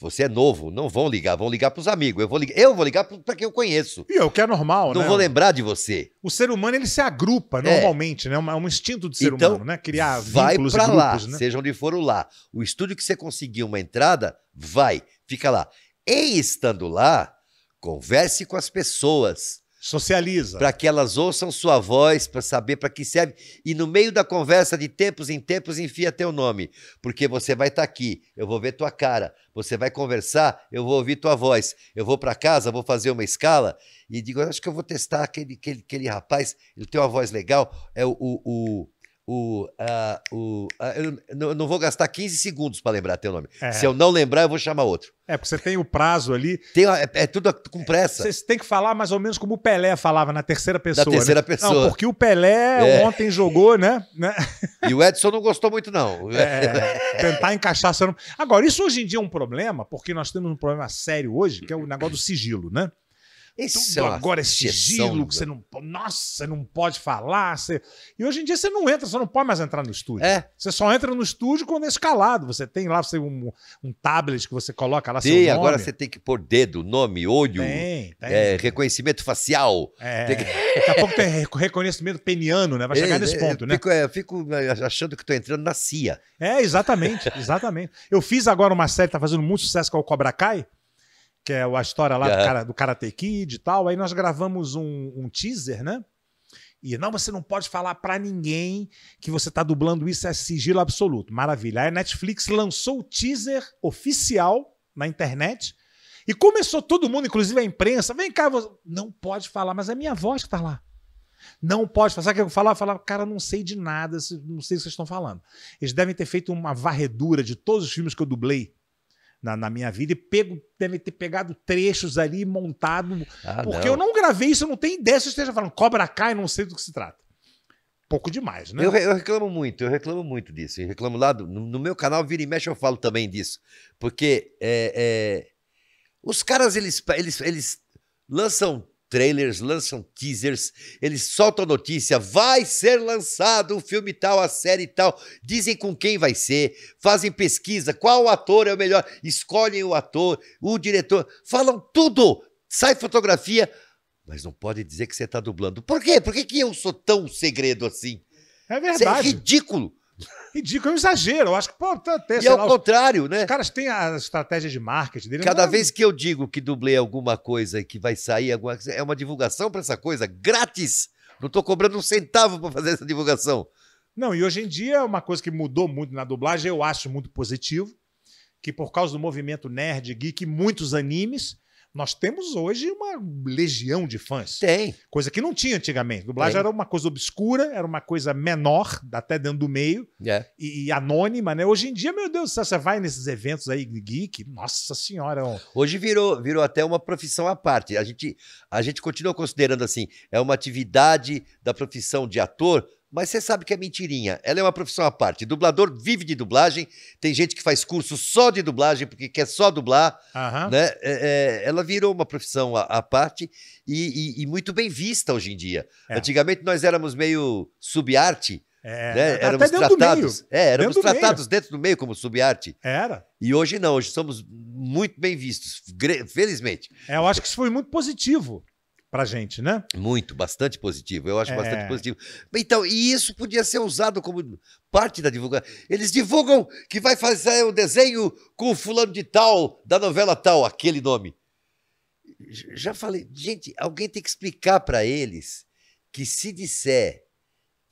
Você é novo, não vão ligar, vão ligar para os amigos. Eu vou ligar, eu vou ligar para quem eu conheço. E é o que é normal, não né? Não vou lembrar de você. O ser humano ele se agrupa é. normalmente, né? É, é um instinto de ser então, humano, né? Criar vai vínculos pra grupos, lá, né? seja onde for o lá. O estúdio que você conseguir uma entrada, vai, fica lá. E estando lá, converse com as pessoas Socializa. Para que elas ouçam sua voz, para saber para que serve. E no meio da conversa, de tempos em tempos, enfia teu nome. Porque você vai estar tá aqui, eu vou ver tua cara. Você vai conversar, eu vou ouvir tua voz. Eu vou para casa, vou fazer uma escala e digo, acho que eu vou testar aquele, aquele, aquele rapaz, ele tem uma voz legal. É o, o, o o. Uh, o uh, eu não, eu não vou gastar 15 segundos para lembrar teu nome. É. Se eu não lembrar, eu vou chamar outro. É, porque você tem o prazo ali. Tem, é, é tudo com pressa. Você tem que falar mais ou menos como o Pelé falava, na terceira pessoa. Na né? terceira né? pessoa. Não, porque o Pelé é. ontem jogou, né? né? E o Edson não gostou muito, não. É, tentar encaixar seu nome. Agora, isso hoje em dia é um problema, porque nós temos um problema sério hoje, que é o negócio do sigilo, né? Esse Tudo é agora é sigilo, que né? você não, nossa, você não pode falar. Você... E hoje em dia você não entra, você não pode mais entrar no estúdio. É. Você só entra no estúdio quando é escalado. Você tem lá você, um, um tablet que você coloca lá tem, seu nome. agora você tem que pôr dedo, nome, olho, tem, tem. É, reconhecimento facial. É. Que... Daqui a pouco tem reconhecimento peniano, né? Vai chegar é, nesse é, ponto, né? Fico, é, eu fico achando que estou entrando na CIA. É, exatamente, exatamente. Eu fiz agora uma série, tá fazendo muito sucesso com o Cobra Kai que é a história lá uhum. do, cara, do Karate Kid e tal. Aí nós gravamos um, um teaser, né? E não, você não pode falar para ninguém que você tá dublando isso, é sigilo absoluto. Maravilha. Aí a Netflix lançou o teaser oficial na internet e começou todo mundo, inclusive a imprensa, vem cá, você... não pode falar, mas é minha voz que tá lá. Não pode falar. Sabe o que eu falava? Eu falava, cara, não sei de nada, não sei o que vocês estão falando. Eles devem ter feito uma varredura de todos os filmes que eu dublei na, na, minha vida e pego, deve ter pegado trechos ali, montado. Ah, porque não. eu não gravei isso, eu não tenho ideia se eu esteja falando Cobra cai não sei do que se trata. Pouco demais, né? Eu, eu reclamo muito, eu reclamo muito disso. Eu reclamo lá, do, no, no, meu canal Vira e Mexe eu falo também disso. Porque é, é, os caras, eles, eles, eles lançam trailers, lançam teasers, eles soltam notícia, vai ser lançado o filme tal, a série tal, dizem com quem vai ser, fazem pesquisa, qual ator é o melhor, escolhem o ator, o diretor, falam tudo, sai fotografia, mas não pode dizer que você está dublando. Por quê? Por que, que eu sou tão segredo assim? É verdade. Isso é ridículo. Ridículo, é um exagero. Eu acho que, pô, tá, tem, E ao lá, contrário, os, né? Os caras têm a estratégia de marketing dele. Cada é? vez que eu digo que dublei alguma coisa e que vai sair alguma coisa, é uma divulgação para essa coisa grátis. Não estou cobrando um centavo para fazer essa divulgação. Não, e hoje em dia, uma coisa que mudou muito na dublagem, eu acho muito positivo, que por causa do movimento nerd geek, muitos animes nós temos hoje uma legião de fãs. Tem. Coisa que não tinha antigamente. Dublagem era uma coisa obscura, era uma coisa menor, até dentro do meio, é. e, e, anônima, né? Hoje em dia, meu Deus, você vai nesses eventos aí geek, nossa senhora. É um... Hoje virou, virou até uma profissão à parte. A gente, a gente continua considerando assim, é uma atividade da profissão de ator, mas você sabe que é mentirinha. Ela é uma profissão à parte. Dublador vive de dublagem. Tem gente que faz curso só de dublagem porque quer só dublar. Uhum. Né? É, é, ela virou uma profissão à, à parte e, e, e, muito bem vista hoje em dia. É. Antigamente nós éramos meio subarte. É, né? éramos tratados, é, éramos dentro tratados do dentro do meio como subarte. Era. E hoje não, hoje somos muito bem vistos, felizmente. É, eu acho que isso foi muito positivo para gente, né? Muito, bastante positivo. Eu acho é... bastante positivo. Então, e isso podia ser usado como parte da divulgação. Eles divulgam que vai fazer o um desenho com o fulano de tal, da novela tal, aquele nome. Já falei, gente, alguém tem que explicar para eles que se disser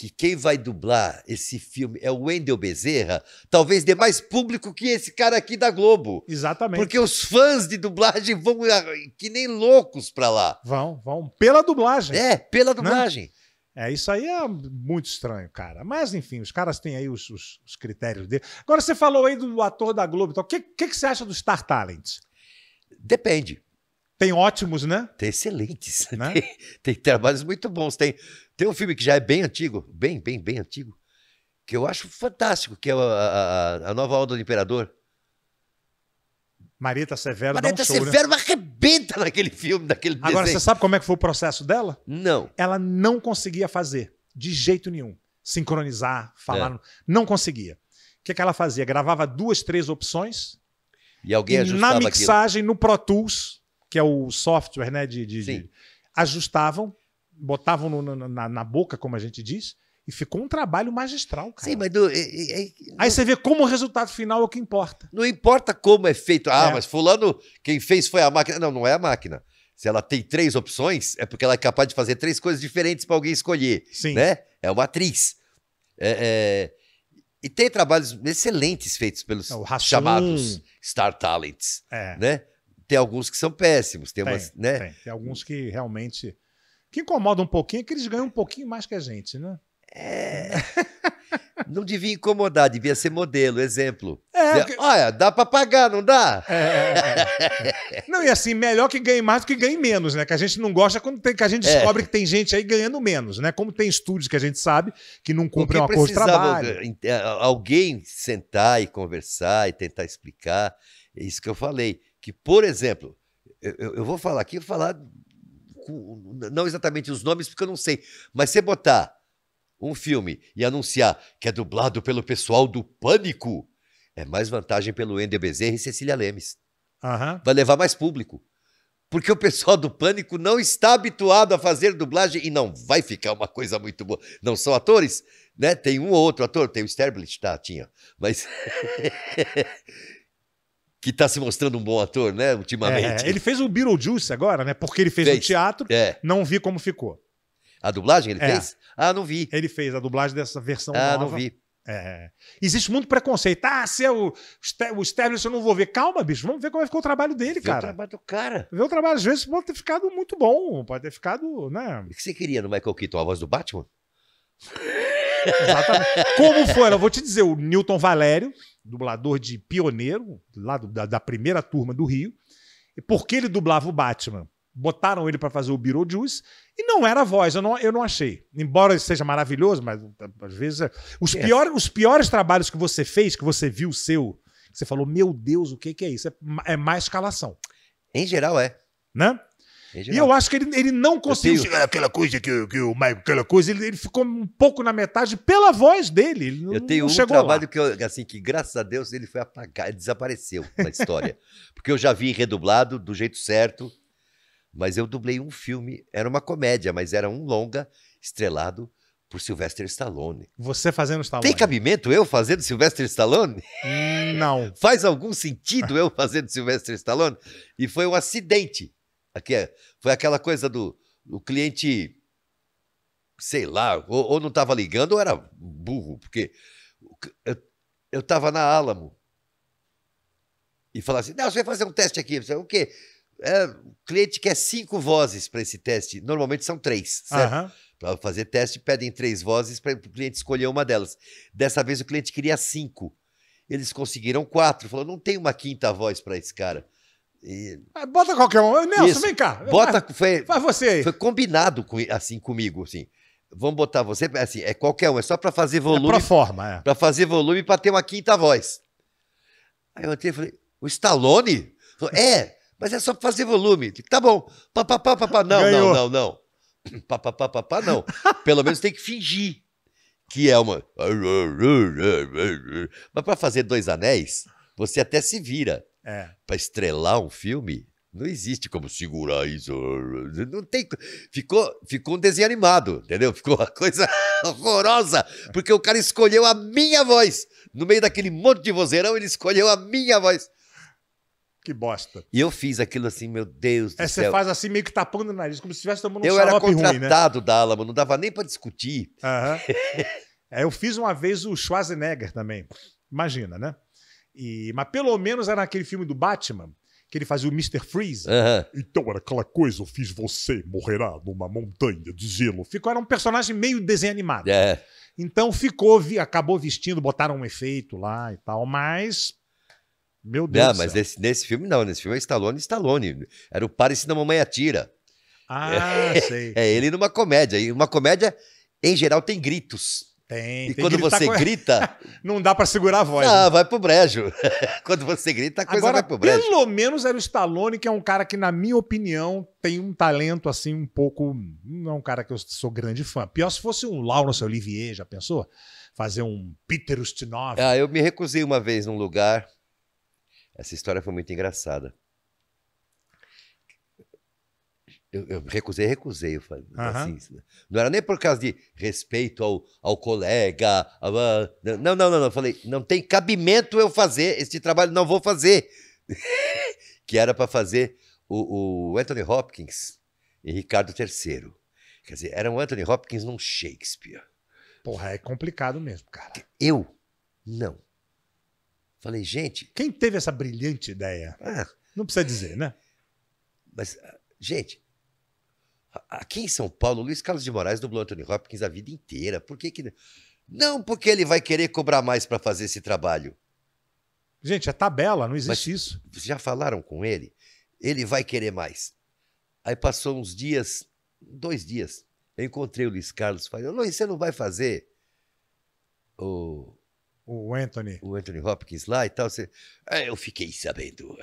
que quem vai dublar esse filme é o Wendel Bezerra, talvez dê mais público que esse cara aqui da Globo. Exatamente. Porque os fãs de dublagem vão ah, que nem loucos pra lá. Vão, vão. Pela dublagem. É, pela né? dublagem. É, isso aí é muito estranho, cara. Mas, enfim, os caras têm aí os, os, os critérios dele. Agora, você falou aí do ator da Globo. Então, o que, que, que você acha do Star Talent? Depende. Tem ótimos, né? Tem excelentes. Né? Tem, tem, trabalhos muito bons. Tem, tem um filme que já é bem antigo, bem, bem, bem antigo, que eu acho fantástico, que é a, a, a Nova Onda do Imperador. Marita Severo Marita um show, né? Severo né? arrebenta naquele filme, naquele Agora, desenho. você sabe como é que foi o processo dela? Não. Ela não conseguia fazer, de jeito nenhum. Sincronizar, falar, é. não conseguia. O que, é que ela fazia? Gravava duas, três opções. E alguém e ajustava Na mixagem, aquilo. no Pro Tools, que é o software, né? De, de, de ajustavam, botavam no, na, na boca, como a gente diz, e ficou um trabalho magistral, cara. Sim, mas. Do, é, é, não... Aí você vê como o resultado final é o que importa. Não importa como é feito. Ah, é. mas Fulano, quem fez foi a máquina. Não, não é a máquina. Se ela tem três opções, é porque ela é capaz de fazer três coisas diferentes para alguém escolher. Sim. Né? É uma atriz. É, é, e tem trabalhos excelentes feitos pelos chamados Star Talents. É. Né? Tem alguns que são péssimos, tem, tem umas, né? Tem. tem alguns que realmente. que incomoda um pouquinho é que eles ganham um pouquinho mais que a gente, né? É. não devia incomodar, devia ser modelo, exemplo. É, né? Olha, dá para pagar, não dá? É, é, é, não, e assim, melhor que ganhe mais do que ganhe menos, né? Que a gente não gosta quando tem, que a gente é. descobre que tem gente aí ganhando menos, né? Como tem estúdios que a gente sabe que não cumprem um acordo de trabalho. Eh, alguém sentar e conversar e tentar explicar, é isso que eu falei que, por exemplo, eu, eu vou falar aqui, falar com, não exatamente os nomes, porque eu não sei, mas você botar um filme e anunciar que é dublado pelo pessoal do Pânico, é mais vantagem pelo Ender Bezerra e Cecília Lemes. Uhum. Vai levar mais público. Porque o pessoal do Pânico não está habituado a fazer dublagem e não vai ficar uma coisa muito boa. Não são atores, né? Tem um ou outro ator, tem o Sterblich, tá, tinha. Mas que está se mostrando um bom ator, né, ultimamente. É, é, ele fez o Beetlejuice agora, né? Porque ele fez, fez. o teatro, é. não vi como ficou. A dublagem ele é. fez? Ah, não vi. Ele fez a dublagem dessa versão ah, nova. Ah, não vi. É. Existe muito preconceito. Ah, se é o, o Sterling, eu não vou ver. Calma, bicho, vamos ver como é que ficou o trabalho dele, Vê cara. o trabalho do cara. Ver o trabalho, às vezes, pode ter ficado muito bom, pode ter ficado, né? O que você queria no Michael Keaton? A voz do Batman? Exatamente. como foi? Eu vou te dizer, o Newton Valério dublador de pioneiro, lá do, da, da, primeira turma do Rio. E porque ele dublava o Batman, botaram ele para fazer o Beetlejuice e não era a voz, eu não, eu não achei. Embora seja maravilhoso, mas às vezes. É, os, é. Pior, os piores trabalhos que você fez, que você viu o seu, você falou, meu Deus, o que, que é isso? É, é má escalação. Em geral é. Né? E eu acho que ele, ele não conseguiu tenho... aquela coisa que, que o Michael, aquela coisa, ele, ele, ficou um pouco na metade pela voz dele. Ele não, eu tenho não um trabalho lá. que, eu, assim, que, graças a Deus, ele foi apagado, desapareceu da história. Porque eu já vi redublado do jeito certo, mas eu dublei um filme, era uma comédia, mas era um longa, estrelado por Sylvester Stallone. Você fazendo Stallone. Tem cabimento eu fazendo Sylvester Stallone? Não. Faz algum sentido eu fazendo Sylvester Stallone? E foi um acidente. Aqui é, foi aquela coisa do o cliente, sei lá, ou, ou não estava ligando ou era burro, porque eu estava na Alamo e falava assim: não, você vai fazer um teste aqui. Falei, o quê? É, o cliente quer cinco vozes para esse teste. Normalmente são três, certo? Uhum. Para fazer teste, pedem três vozes para o cliente escolher uma delas. Dessa vez o cliente queria cinco. Eles conseguiram quatro. Falou: não tem uma quinta voz para esse cara. E... Ah, bota qualquer um. Nelson, Isso. vem cá. Bota, foi, você aí. Foi combinado com, assim comigo, assim. Vamos botar você, assim, é qualquer um, é só para fazer é volume. É pra forma, é. Pra fazer volume para ter uma quinta voz. Aí eu entrei e falei, o Stallone? Falei, é, mas é só pra fazer volume. tá bom. Pá, pá, pá, pá, pá. Não, não, não, não. pá, pá, pá, pá, não. Pelo menos tem que fingir que é uma. Mas para fazer dois anéis, você até se vira é. para estrelar um filme, não existe como segurar isso. Não tem. Ficou, ficou um desenho animado, entendeu? Ficou uma coisa horrorosa, porque o cara escolheu a minha voz. No meio daquele monte de vozeirão, ele escolheu a minha voz. Que bosta. E eu fiz aquilo assim, meu Deus do é, céu. Você faz assim, meio que tapando o nariz, como se estivesse tomando um Eu era contratado ruim, né? da Alamo, não dava nem para discutir. Uhum. é, eu fiz uma vez o Schwarzenegger também. Imagina, né? E, mas pelo menos era naquele filme do Batman, que ele fazia o Mr. Freeze. Uhum. Então era aquela coisa, eu fiz você, morrerá numa montanha de gelo. Ficou, era um personagem meio desenho animado. É. Então ficou, vi, acabou vestindo, botaram um efeito lá e tal, mas. Meu Deus. Não, mas nesse, nesse filme não, nesse filme é Stallone e Stallone. Era o Parecido da Mamãe Atira. Ah, é, sei. É ele numa comédia. E uma comédia, em geral, tem gritos. Tem. E tem quando você com... grita. não dá para segurar a voz. Ah, né? vai pro brejo. quando você grita, a coisa Agora, vai pro brejo. Pelo menos era o Stallone, que é um cara que, na minha opinião, tem um talento assim, um pouco. Não é um cara que eu sou grande fã. Pior se fosse um Laurence Olivier, já pensou? Fazer um Peter Ustinov. Ah, eu me recusei uma vez num lugar. Essa história foi muito engraçada. Eu, eu, recusei, recusei. Eu falei, é assim, não era nem por causa de respeito ao, ao colega. Ao, não, não, não, não. Eu falei, não tem cabimento eu fazer este trabalho, não vou fazer. que era para fazer o, o, Anthony Hopkins e Ricardo III. Quer dizer, era um Anthony Hopkins num Shakespeare. Porra, é complicado mesmo, cara. Eu? Não. Falei, gente. Quem teve essa brilhante ideia? Ah, não precisa dizer, né? Mas, ah, gente, Aqui em São Paulo, Luiz Carlos de Moraes dublou Anthony Hopkins a vida inteira. Por que que. Não porque ele vai querer cobrar mais para fazer esse trabalho. Gente, é tabela, não existe Mas, isso. Já falaram com ele? Ele vai querer mais. Aí passou uns dias, dois dias, eu encontrei o Luiz Carlos e falei: Luiz, você não vai fazer o. O Anthony. O Anthony Hopkins lá e tal. Você... É, eu fiquei sabendo.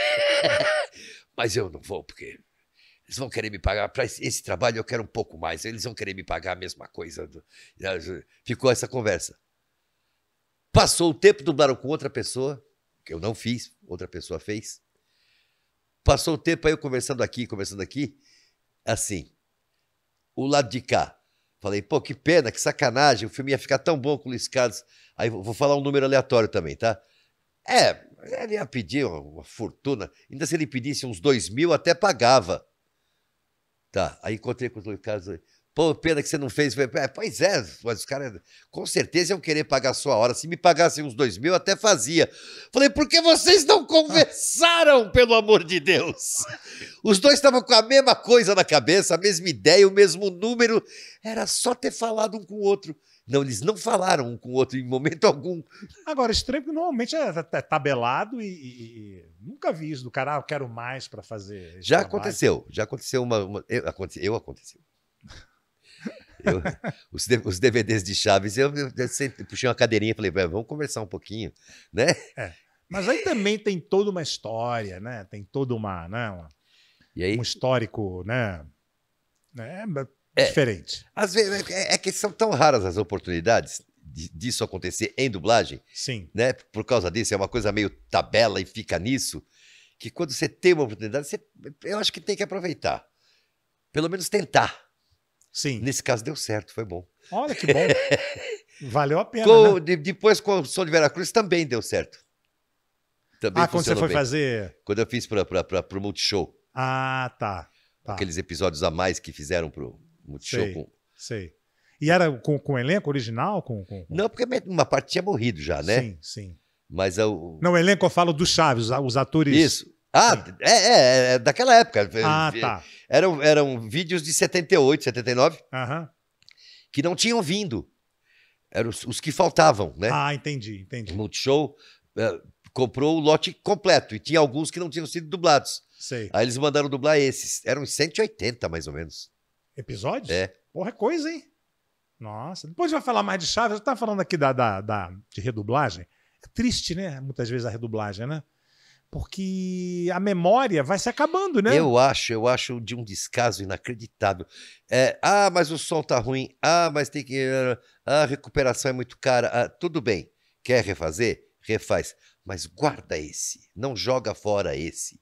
Mas eu não vou, porque eles vão querer me pagar para esse trabalho, eu quero um pouco mais. Eles vão querer me pagar a mesma coisa. Ficou essa conversa. Passou o tempo, dublaram com outra pessoa, que eu não fiz, outra pessoa fez. Passou o tempo aí eu conversando aqui, conversando aqui, assim. O lado de cá. Falei, pô, que pena, que sacanagem, o filme ia ficar tão bom com o Luiz Carlos. Aí vou falar um número aleatório também, tá? É, ele ia pedir uma, uma fortuna. Ainda se ele pedisse uns dois mil, até pagava. Tá, aí encontrei com o Carlos. Pô, pena que você não fez. É, pois é, mas os caras, com certeza iam querer pagar a sua hora. Se me pagassem uns dois mil, eu até fazia. Falei, por que vocês não conversaram, pelo amor de Deus? Os dois estavam com a mesma coisa na cabeça, a mesma ideia, o mesmo número. Era só ter falado um com o outro. Não, eles não falaram um com o outro em momento algum. Agora, estranho, porque normalmente é, é tabelado e, e Nunca vi isso do cara, ah, eu quero mais para fazer. Já trabalho. aconteceu, já aconteceu uma. uma eu, aconteceu. Eu aconteceu. Eu, os, os, DVDs de Chaves, eu, eu sempre puxei uma cadeirinha e falei, vamos conversar um pouquinho, né? É, mas aí também tem toda uma história, né? Tem toda uma, né? Uma, um histórico, né? é, é. diferente. Às vezes, é, é, que são tão raras as oportunidades, disso acontecer em dublagem. Sim. Né? Por causa disso, é uma coisa meio tabela e fica nisso. Que quando você tem uma oportunidade, você, eu acho que tem que aproveitar. Pelo menos tentar. Sim. Nesse caso deu certo, foi bom. Olha que bom. Valeu a pena. Com, né? de, depois com o Som de Veracruz também deu certo. Também ah, quando você foi bem. fazer. Quando eu fiz para o Multishow. Ah, tá, tá. Aqueles episódios a mais que fizeram para o Multishow. Sei, com... sei. E era com, com o elenco original? Com, com, com... Não, porque uma parte tinha morrido já, né? Sim, sim. Mas eu... É não, o elenco eu falo do Chaves, os atores. Isso. Ah, é, é, é, daquela época. Ah, tá. Eram, eram vídeos de 78, 79, uhum. que não tinham vindo. Eram os, os que faltavam, né? Ah, entendi, entendi. O Multishow é, comprou o lote completo e tinha alguns que não tinham sido dublados. Sei. Aí eles mandaram dublar esses. Eram 180, mais ou menos. Episódios? É. Porra, é coisa, hein? Nossa, depois vai falar mais de Chaves. Eu estava falando aqui da, da, da, de redublagem. É triste, né? Muitas vezes a redublagem, né? Porque a memória vai se acabando, né? Eu acho, eu acho de um descaso inacreditável. É, ah, mas o som tá ruim. Ah, mas tem que. Ah, a recuperação é muito cara. Ah, tudo bem. Quer refazer? Refaz. Mas guarda esse. Não joga fora esse.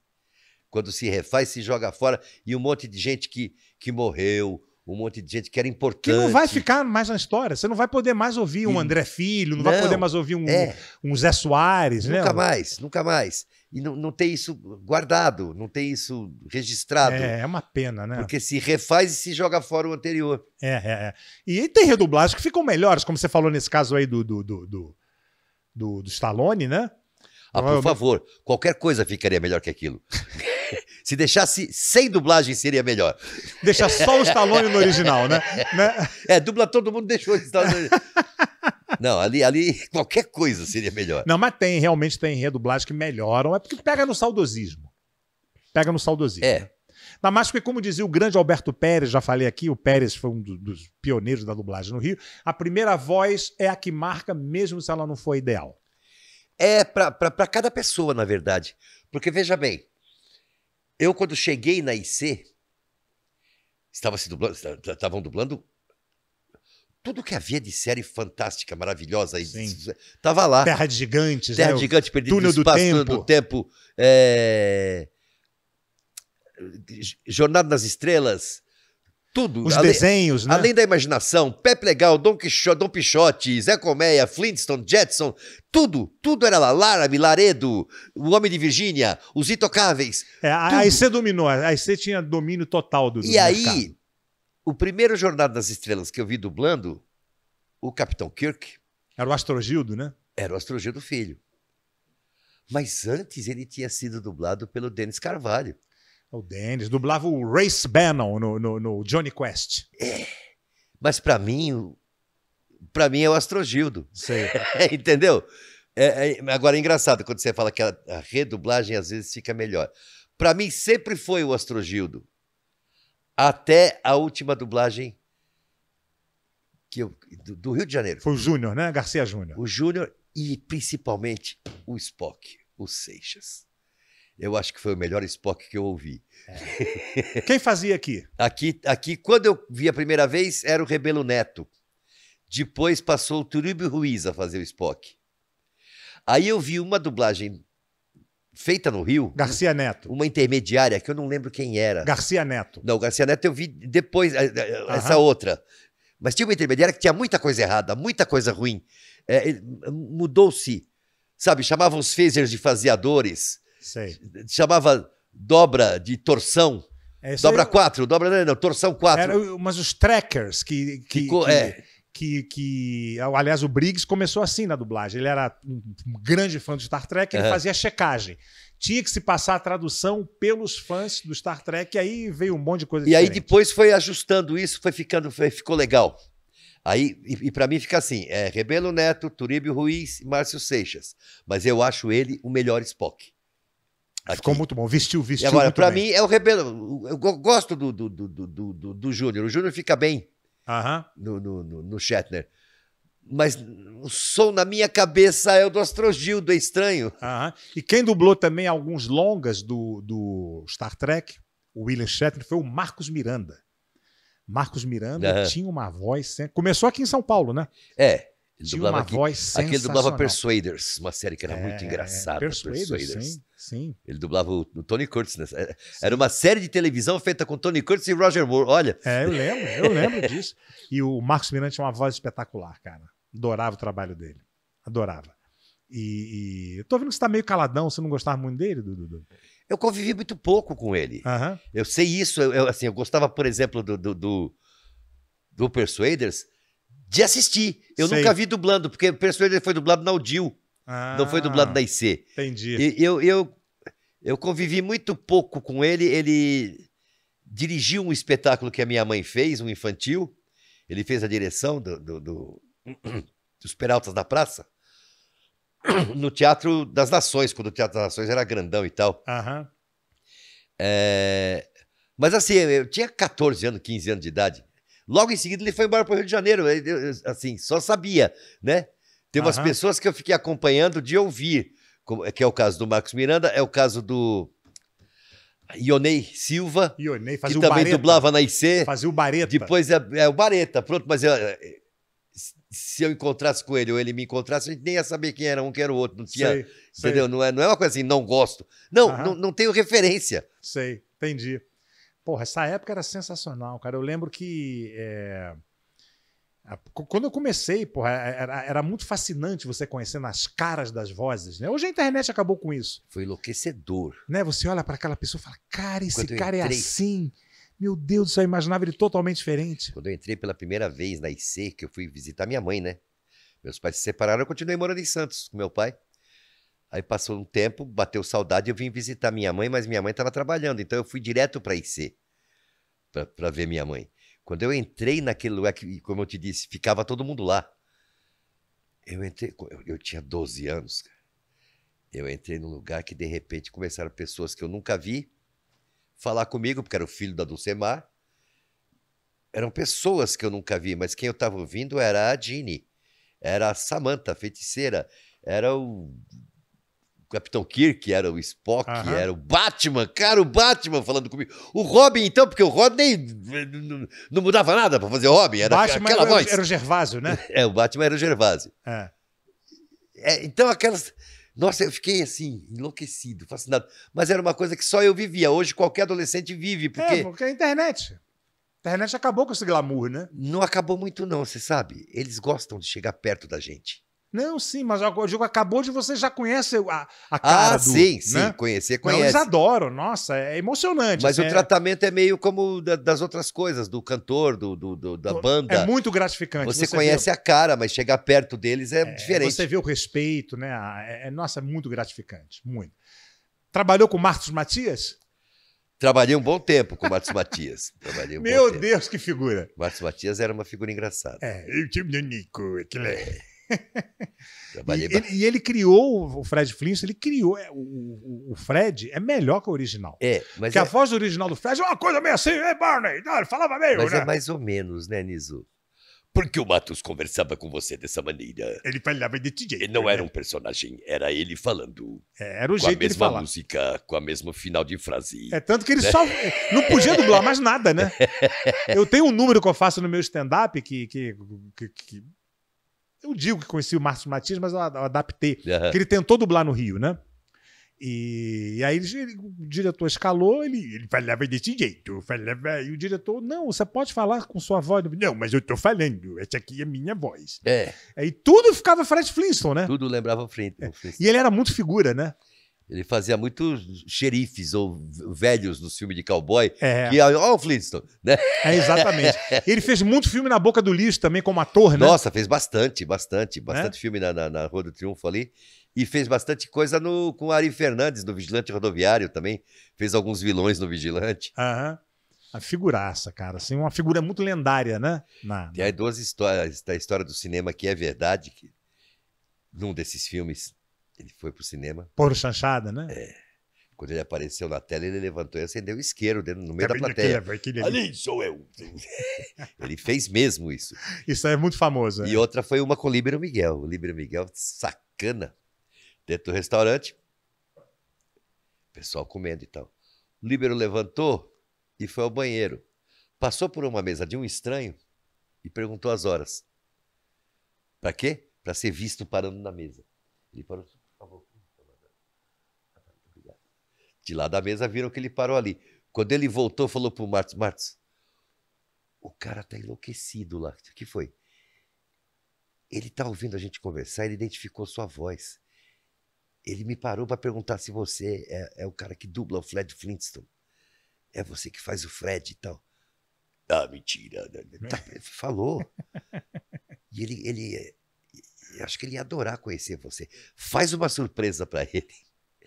Quando se refaz, se joga fora. E um monte de gente que, que morreu, um monte de gente que era importante. Que não vai ficar mais na história. Você não vai poder mais ouvir um e... André Filho, não, não, vai poder mais ouvir um, é. um Zé Soares. Né? Nunca né? mais, nunca mais. E não, não tem isso guardado, não tem isso registrado. É, é uma pena, né? Porque se refaz e se joga fora o anterior. É, é, é. E tem redublagens que ficam melhores, como você falou nesse caso aí do, do, do, do, do, do Stallone, né? Ah, por é favor, qualquer coisa ficaria melhor que aquilo. Se deixasse sem dublagem seria melhor. Deixar só o Stallone no original, né? né? É, dubla todo mundo, deixou o Stallone. Não, ali, ali qualquer coisa seria melhor. Não, mas tem, realmente tem redublagem que melhoram. É porque pega no saudosismo. Pega no saudosismo. É. Na mais porque, como dizia o grande Alberto Pérez, já falei aqui, o Pérez foi um dos pioneiros da dublagem no Rio, a primeira voz é a que marca, mesmo se ela não for ideal. É para cada pessoa, na verdade. Porque, veja bem, eu, quando cheguei na IC, estava se dublando, estavam dublando tudo que havia de série fantástica, maravilhosa. Sim. lá. Terra de Gigantes, Terra né? de Gigantes, Perdido Túnel do Espaço, do Tempo. É... Jornada nas Estrelas. Tudo. Os além, desenhos, né? Além da imaginação, Pepe Legal, Dom, Quixote, Dom Pichote, Zé Colmeia, Flintstone, Jetson, tudo, tudo era lá. Laramie, Laredo, O Homem de Virgínia, Os Intocáveis. É, aí você dominou, aí você tinha domínio total do, do E mercado. aí, o primeiro Jornada das Estrelas que eu vi dublando, o Capitão Kirk... Era o Astrogildo, né? Era o Astrogildo Filho. Mas antes ele tinha sido dublado pelo Denis Carvalho. É o Dennis dublava o Race Bannon no, no, no Johnny Quest. É, mas para mim, para mim é o Astrogildo. Entendeu? É, é, agora é engraçado quando você fala que a, a redublagem às vezes fica melhor. Para mim sempre foi o Astrogildo. Até a última dublagem que eu, do, do Rio de Janeiro. Foi o Júnior, né? Garcia Júnior. O Júnior e principalmente o Spock, o Seixas eu acho que foi o melhor Spock que eu ouvi. É. Quem fazia aqui? aqui? Aqui, quando eu vi a primeira vez, era o Rebelo Neto. Depois passou o Turibio Ruiz a fazer o Spock. Aí eu vi uma dublagem feita no Rio. Garcia Neto. Uma intermediária que eu não lembro quem era. Garcia Neto. Não, Garcia Neto eu vi depois, eh, eh, eh, essa uhum. outra. Mas tinha uma intermediária que tinha muita coisa errada, muita coisa ruim. É, Mudou-se. Sabe, chamavam os phasers de faseadores. Sei. Chamava dobra de torção. É, dobra 4, dobra não, não, torção 4. mas os trackers que. que, Ficou, que... É. Que, que, aliás, o Briggs começou assim na dublagem. Ele era um grande fã de Star Trek, ele uhum. fazia checagem. Tinha que se passar a tradução pelos fãs do Star Trek, e aí veio um monte de coisa E diferente. aí depois foi ajustando isso, foi ficando, foi, ficou legal. Aí, e, e para mim fica assim: é Rebelo Neto, Turíbio Ruiz e Márcio Seixas. Mas eu acho ele o melhor Spock. Aqui. Ficou muito bom. Vestiu, vestiu. E agora, para mim, é o Rebelo. Eu gosto do, do, do, do, do, do Júnior. O Júnior fica bem uh -huh. no, no, no, no Shatner mas o som na minha cabeça é o do Astrogildo, é estranho. Aham. E quem dublou também alguns longas do, do Star Trek, o William Shatner, foi o Marcos Miranda. Marcos Miranda tinha uma voz. Começou aqui em São Paulo, né? É. Ele Tinha uma aqui, voz aqui ele dublava Persuaders, uma série que era é, muito é, engraçada. Persuaders, Persuaders. Sim, sim. Ele dublava o, o Tony Curtis. Né? É, era uma série de televisão feita com Tony Curtis e Roger Moore, olha. É, eu lembro, eu lembro disso. E o Marcos Mirante tinha uma voz espetacular, cara. Adorava o trabalho dele, adorava. E, e... eu tô vendo que você tá meio caladão, você não gostava muito dele, Dudu? Eu convivi muito pouco com ele. Eu sei isso, eu, eu, assim, eu gostava, por exemplo, do, do, do, do Persuaders, de assistir. Eu Sei. nunca vi dublando, porque o personagem foi dublado na Audil, ah, não foi ah, dublado na IC. Entendi. E, eu, eu, eu convivi muito pouco com ele. Ele dirigiu um espetáculo que a minha mãe fez, um infantil. Ele fez a direção do, do, do dos Peraltas da Praça no Teatro das Nações, quando o Teatro das Nações era grandão e tal. Uhum. É... Mas assim, eu tinha 14 anos, 15 anos de idade. Logo em seguida ele foi embora para o Rio de Janeiro. assim, só sabia, né? Tem umas uhum. pessoas que eu fiquei acompanhando de ouvir, que é o caso do Marcos Miranda, é o caso do Ionei Silva. Ionei, fazia que o também Bareta. dublava na IC. Fazia o Bareta. Depois é, é o Bareta, pronto, mas eu, é, é, se eu encontrasse com ele ou ele me encontrasse, a gente nem ia saber quem era um, quem era o outro. Não tinha. Sei, entendeu? Sei. Não, é, não é uma coisa assim, não gosto. Não, uhum. não, não tenho referência. Sei, entendi. Porra, essa época era sensacional, cara. Eu lembro que. É... Quando eu comecei, porra, é, era, era, muito fascinante você conhecendo as caras das vozes, né? Hoje a internet acabou com isso. Foi enlouquecedor. Né? Você olha para aquela pessoa e fala, cara, esse Quando cara é entrei... é assim. Meu Deus do céu, eu imaginava ele totalmente diferente. Quando eu entrei pela primeira vez na IC, que eu fui visitar minha mãe, né? Meus pais se separaram, eu continuei morando em Santos com meu pai. Aí passou um tempo, bateu saudade, eu vim visitar minha mãe, mas minha mãe estava trabalhando, então eu fui direto para IC para ver minha mãe. Quando eu entrei naquele lugar, que, como eu te disse, ficava todo mundo lá. Eu entrei, eu, eu tinha 12 anos, cara. Eu entrei num lugar que de repente começaram pessoas que eu nunca vi falar comigo, porque era o filho da Dulcemar. Eram pessoas que eu nunca vi, mas quem eu estava ouvindo era a Dini, era a Samantha, a feiticeira, era o Capitão Kirk, era o Spock, uhum. era o Batman, cara, o Batman falando comigo. O Robin, então, porque o Rodney não mudava nada para fazer Robin, era Batman aquela era, voz. Era o Gervásio, né? É, o Batman era o Gervásio. É. É, então, aquelas. Nossa, eu fiquei assim, enlouquecido, fascinado. Mas era uma coisa que só eu vivia. Hoje qualquer adolescente vive. É, porque... É, porque a internet. A internet acabou com esse glamour, né? Não acabou muito, não, você sabe. Eles gostam de chegar perto da gente. Não, sim, mas o jogo acabou de você já conhece a, a ah, cara. Ah, do, sim, né? sim, conhecer, conhece. Não, eles adoram, nossa, é emocionante. Mas o é tratamento é meio como das outras coisas, do cantor, do, do, do da é banda. É muito gratificante. Você, você conhece a cara, mas chegar perto deles é, é, diferente. Você vê o respeito, né? Ah, é, é, nossa, é muito gratificante, muito. Trabalhou com Marcos Matias? Trabalhei um bom tempo com o Marcos Matias. Trabalhei um Meu Deus, tempo. que figura! Marcos Matias era uma figura engraçada. É, eu tinha o Nico, aquilo é. Trabalhei e, ele, e ele criou, o Fred Flintstone, ele criou. É, o, o, o, Fred é melhor que o original. É, mas. Porque é... a voz original do Fred é uma coisa meio assim, é Barney? Não, ele falava meio. Mas né? é mais ou menos, né, Niso? Por que o Matos conversava com você dessa maneira? Ele falava de jeito. Ele não né? era um personagem, era ele falando. É, era o jeito que ele falava. Com a mesma música, com a mesma final de frase. É tanto que ele né? só não podia dublar mais nada, né? Eu tenho um número que eu faço no meu stand-up que, que, que, que eu digo que conheci o Márcio Matias, mas eu adaptei. Uhum. Que ele tentou dublar no Rio, né? E, e aí ele, o diretor escalou, ele, ele falava desse jeito. Falava, e o diretor, não, você pode falar com sua voz. Não, mas eu tô falando, essa aqui é minha voz. É. Aí tudo ficava Fred Flintstone, né? Tudo lembrava Flintstone. É. E ele era muito figura, né? Ele fazia muito xerifes ou velhos nos filmes de cowboy. É. Que, é, o Flintstone, né? É, exatamente. Ele fez muito filme na boca do lixo também, como ator, né? Nossa, fez bastante, bastante. É? Bastante é? filme na, na, na, Rua do Triunfo ali. E fez bastante coisa no, com o Ari Fernandes, no Vigilante Rodoviário também. Fez alguns vilões no Vigilante. Aham. A figuraça, cara. Assim, uma figura muito lendária, né? Na, Tem aí duas histórias da história do cinema que é verdade. Que, num desses filmes ele foi pro cinema. Por chanchada, né? É. Quando ele apareceu na tela, ele levantou e acendeu o isqueiro dentro, no meio tá da plateia. Aquele, aquele ali. ali sou eu. ele fez mesmo isso. Isso é muito famoso. E é. outra foi uma com o Líbero Miguel. O Líbero Miguel, sacana. Dentro do restaurante, pessoal comendo e tal. O Líbero levantou e foi ao banheiro. Passou por uma mesa de um estranho e perguntou as horas. Para quê? Para ser visto parando na mesa. Ele parou. de lá da mesa viram que ele parou ali. Quando ele voltou, falou pro Martins, Martins, o cara tá enlouquecido lá. O que foi? Ele tá ouvindo a gente conversar, ele identificou sua voz. Ele me parou para perguntar se você é, é, o cara que dubla o Fred Flintstone. É você que faz o Fred e tal. Ah, mentira. Né, né, tá, falou. E ele, ele, eh, acho que ele ia adorar conhecer você. Faz uma surpresa para ele.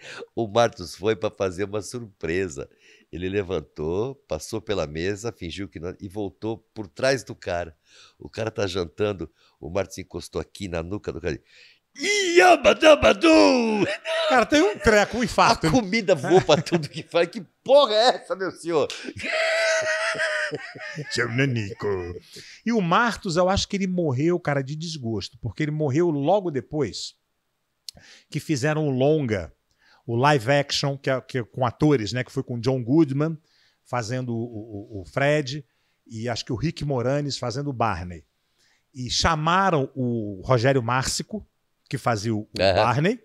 O Martos foi para fazer uma surpresa. Ele levantou, passou pela mesa, fingiu que não, e voltou por trás do cara. O cara tá jantando, o Martos encostou aqui na nuca do cara. Iabadabadu! Cara, tem um treco, um infarto. A né? comida voa pra tudo que faz. Que porra é essa, meu senhor? Seu Nanico. E o Martos, eu acho que ele morreu, cara, de desgosto, porque ele morreu logo depois que fizeram o longa o live action, que é, que é com atores, né? Que foi com John Goodman fazendo o, o, o Fred e acho que o Rick Moranes fazendo o Barney. E chamaram o Rogério Márcico, que fazia o, uhum. Barney,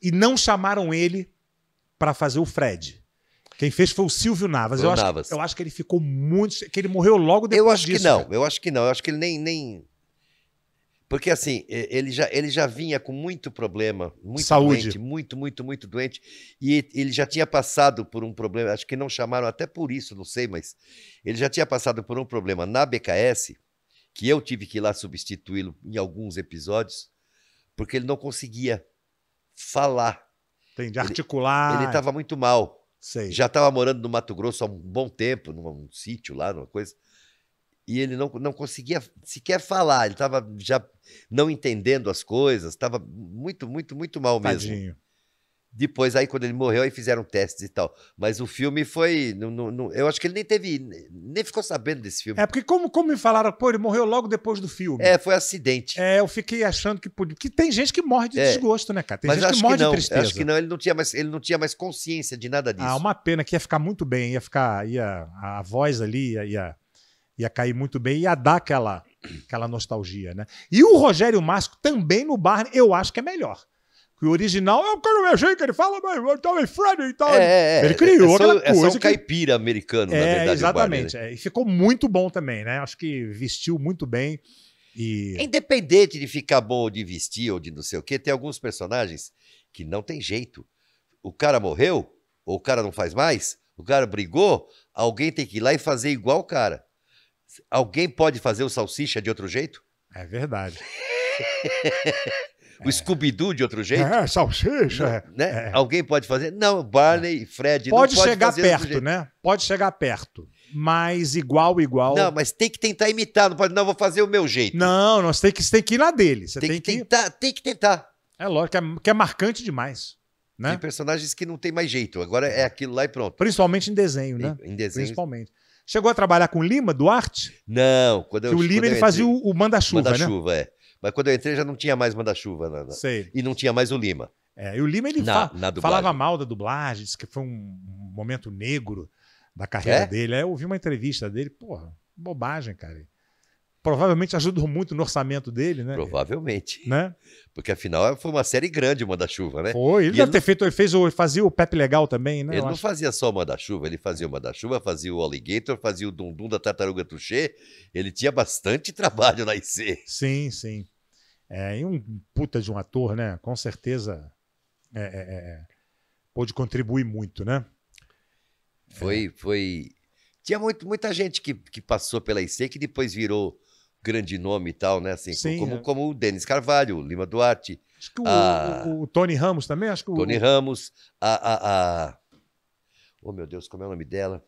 e não chamaram ele para fazer o Fred. Quem fez foi o Silvio Navas. eu, Navas. Acho, eu acho que ele ficou muito. que ele morreu logo depois. Eu acho disso, que não, cara. Né? eu acho que não. Eu acho que ele nem, nem, porque assim, ele já, ele já vinha com muito problema, muito Saúde. doente, muito, muito, muito doente. E ele já tinha passado por um problema, acho que não chamaram até por isso, não sei, mas ele já tinha passado por um problema na BKS, que eu tive que ir lá substituí-lo em alguns episódios, porque ele não conseguia falar. Entendi, articular. Ele estava muito mal. Sei. Já estava morando no Mato Grosso há um bom tempo, num, num sítio lá, numa coisa e ele não, não conseguia sequer falar, ele estava já não entendendo as coisas, estava muito, muito, muito mal Tadinho. mesmo. Depois, aí, quando ele morreu, aí fizeram testes e tal. Mas o filme foi. Não, não, eu acho que ele nem teve. Nem ficou sabendo desse filme. É, porque como, como me falaram, pô, ele morreu logo depois do filme. É, foi um acidente. É, eu fiquei achando que podia. Que tem gente que morre de é. desgosto, né, cara? Tem Mas gente que morre que de tristeza. Acho que não, ele não, tinha mais, ele não tinha mais consciência de nada ah, disso. Ah, uma pena que ia ficar muito bem, ia ficar. Ia, a voz ali ia, ia ia cair muito bem, e ia dar aquela, aquela nostalgia, né? E o Rogério Masco também no Barney, eu acho que é melhor. Que o original é o cara mexer que ele fala, mas Tommy Freddy e tal. É, é, é. ele criou é, aquela é coisa. É só um caipira que... americano, é, na verdade. Né? Exatamente. é, e ficou muito bom também, né? Acho que vestiu muito bem. E... Independente de ficar bom ou de vestir ou de não sei o quê, tem alguns personagens que não tem jeito. O cara morreu, ou o cara não faz mais, o cara brigou, alguém tem que ir lá e fazer igual o cara. Alguém pode fazer o salsicha de outro jeito? É verdade. o é. Scooby-Doo de outro jeito? É, salsicha. Não, é. né? É. Alguém pode fazer? Não, Barney, Fred. Pode, pode chegar perto, né? Pode chegar perto. Mas igual, igual. Não, mas tem que tentar imitar. Não pode, não, vou fazer o meu jeito. Não, nós tem que, tem que ir na dele. Você tem, tem que, que tentar, tem que tentar. É lógico, é, que é marcante demais. Né? Tem personagens que não tem mais jeito. Agora é aquilo lá e pronto. Principalmente em desenho, né? Em, em desenho. Principalmente. Chegou a trabalhar com Lima, Duarte? Não. Quando eu, que o Lima ele fazia o, o manda-chuva, manda né? Manda-chuva, é. Mas quando eu entrei já não tinha mais manda-chuva. Sei. E não tinha mais o Lima. É, e o Lima ele na, fa na falava mal da dublagem, disse que foi um momento negro da carreira é? dele. Aí é, eu ouvi uma entrevista dele, porra, bobagem, cara provavelmente ajudou muito no orçamento dele, né? Provavelmente. Né? Porque afinal foi uma série grande o Manda-Chuva, né? Foi, ele e deve ele ter feito, ele fez o, fazia o Pepe Legal também, né? Ele Eu não acho. fazia só o Manda-Chuva, ele fazia o Manda-Chuva, fazia o Alligator, fazia o Dundum da Tartaruga Tuxê, ele tinha bastante trabalho na IC. Sim, sim. É, e um puta de um ator, né? Com certeza é é, é, é, pôde contribuir muito, né? Foi, foi... Tinha muito, muita gente que, que passou pela IC que depois virou grande nome e tal, né? Assim, Sim, como, é. como o Denis Carvalho, Lima Duarte. Acho que o, a... o, o, Tony Ramos também, acho que o. Tony Ramos, a, a, a. Oh, meu Deus, como é o nome dela?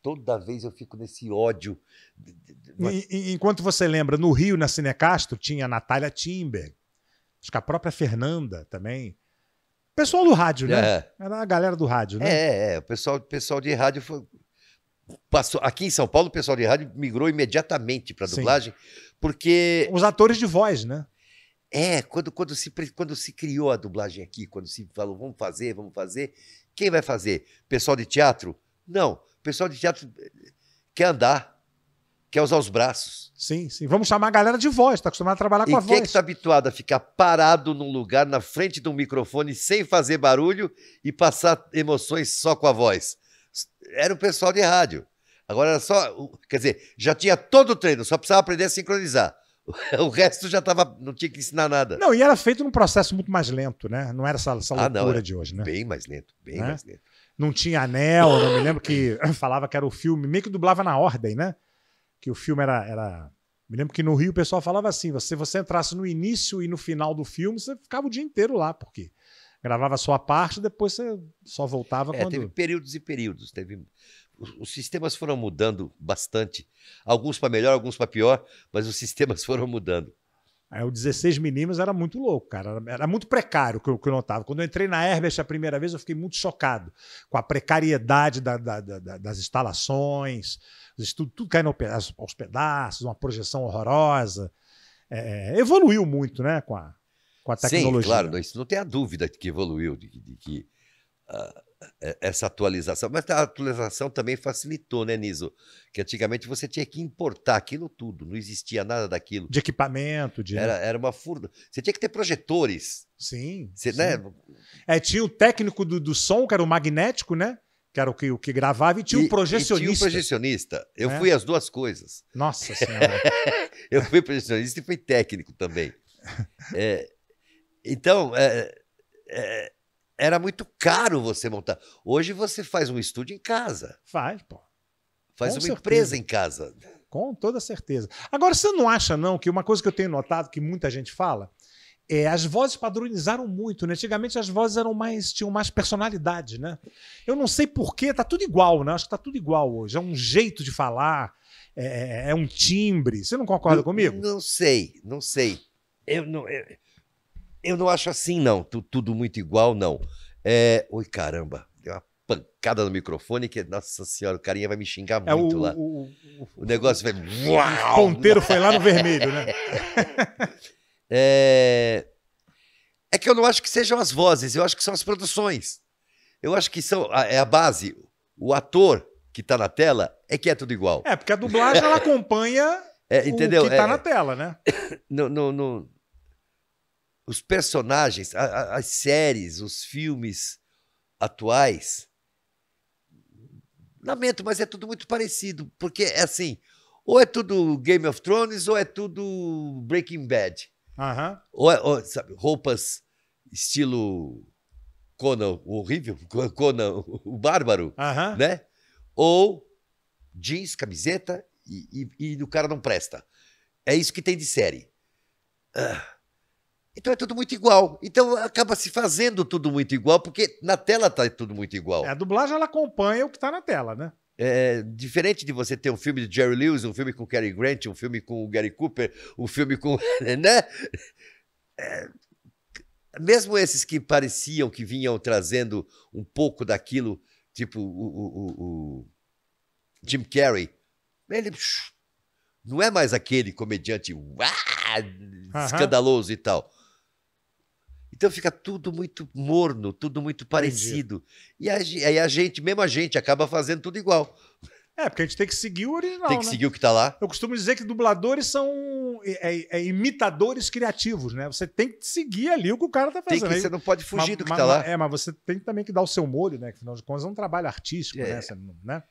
Toda vez eu fico nesse ódio. Mas... enquanto você lembra, no Rio, na Cinecastro, tinha a Natália Timber, acho que a própria Fernanda também. Pessoal do rádio, né? É. Era a galera do rádio, né? É, é, é o pessoal, pessoal de rádio foi, Passou, aqui em São Paulo, o pessoal de rádio migrou imediatamente para dublagem, Sim. porque. Os atores de voz, né? É, quando, quando, se, quando se criou a dublagem aqui, quando se falou, vamos fazer, vamos fazer, quem vai fazer? Pessoal de teatro? Não. Pessoal de teatro eh, quer andar, quer usar os braços. Sim, sim. Vamos chamar a galera de voz, está acostumado a trabalhar e com a voz. E quem é que está habituado a ficar parado num lugar, na frente de um microfone, sem fazer barulho e passar emoções só com a voz? era o pessoal de rádio. Agora era só. Quer dizer, já tinha todo o treino, só precisava aprender a sincronizar. O resto já tava, não tinha que ensinar nada. Não, e era feito num processo muito mais lento, né? Não era essa, essa ah, loucura não, de hoje, né? Bem mais lento, bem né? mais lento. Não tinha anel, não me lembro que falava que era o filme, meio que dublava na ordem, né? Que o filme era, era... Me lembro que no Rio o pessoal falava assim: se você entrasse no início e no final do filme, você ficava o dia inteiro lá, porque Gravava sua a parte, depois você só voltava é, quando... Teve períodos e períodos. Teve... Os, sistemas foram mudando bastante. Alguns para melhor, alguns para pior, mas os sistemas foram mudando. o 16 milímetros era muito louco, cara. Era, era muito precário que eu, que eu notava. Quando eu entrei na Herbert a primeira vez, eu fiquei muito chocado com a precariedade da, da, da, das instalações, tudo, tudo caindo aos pedaços, uma projeção horrorosa. É, é evoluiu muito, né, com a, com a tecnologia. Sim, claro, isso não tem a dúvida de que evoluiu, de, de que uh, essa atualização. Mas a atualização também facilitou, né, Niso? Que antigamente você tinha que importar aquilo tudo, não existia nada daquilo. De equipamento, de. Era, né? era uma furda. Você tinha que ter projetores. Sim. Você, sim. Né? É, tinha o técnico do, do som, que era o magnético, né? que era o que, o que gravava, e tinha e, um projecionista. E tinha um projecionista. Eu é? fui as duas coisas. Nossa Senhora. eu fui projecionista e fui técnico também. É, então, é, é, era muito caro você montar. Hoje você faz um estúdio em casa. Faz, pô. Faz Com uma certeza. empresa em casa. Com toda certeza. Agora, você não acha, não, que uma coisa que eu tenho notado, que muita gente fala, é, as vozes padronizaram muito, né? Antigamente as vozes eram mais tinham mais personalidade, né? Eu não sei porquê, tá tudo igual, né? Acho que tá tudo igual hoje. É um jeito de falar, é, é, é um timbre. Você não concorda eu, comigo? Não sei, não sei. Eu não, eu, eu não acho assim, não. tudo muito igual, não. É... Oi, caramba. Deu uma pancada no microfone que, nossa senhora, o carinha vai me xingar é, muito o, lá. O, o, o negócio vai... O ponteiro foi lá no vermelho, né? é... é que eu não acho que sejam as vozes, eu acho que são as produções. Eu acho que são a, é a base. O ator que tá na tela é que é tudo igual. É, porque a dublagem ela acompanha é, entendeu? o que tá é, na tela, né? Não não os personagens, a, a, as séries, os filmes atuais. Lamento, mas é tudo muito parecido, porque é assim, ou é tudo Game of Thrones ou é tudo Breaking Bad. Uhum. Ou, é, ou sabe, roupas estilo Conan, o horrível, Conan, o bárbaro, uhum. né? Ou jeans, camiseta e, e, e, o cara não presta. É isso que tem de série. Uh. Então é tudo muito igual. Então acaba se fazendo tudo muito igual, porque na tela tá tudo muito igual. É, a dublagem ela acompanha o que tá na tela, né? É, diferente de você ter um filme de Jerry Lewis, um filme com Cary Grant, um filme com Gary Cooper, um filme com. né? É, mesmo esses que pareciam que vinham trazendo um pouco daquilo, tipo o, o, o Jim Carrey, ele não é mais aquele comediante uá, escandaloso e tal. Então fica tudo muito morno, tudo muito parecido. Entendi. E aí a gente, mesmo a gente, acaba fazendo tudo igual. É, porque a gente tem que seguir o original. Tem que né? seguir o que está lá. Eu costumo dizer que dubladores são é, é, é, imitadores criativos, né? Você tem que seguir ali o que o cara está fazendo. Que, você não pode fugir mas, do que está lá. É, mas você tem também que dar o seu molho, né? Que afinal de contas é um trabalho artístico, né? é. né? né?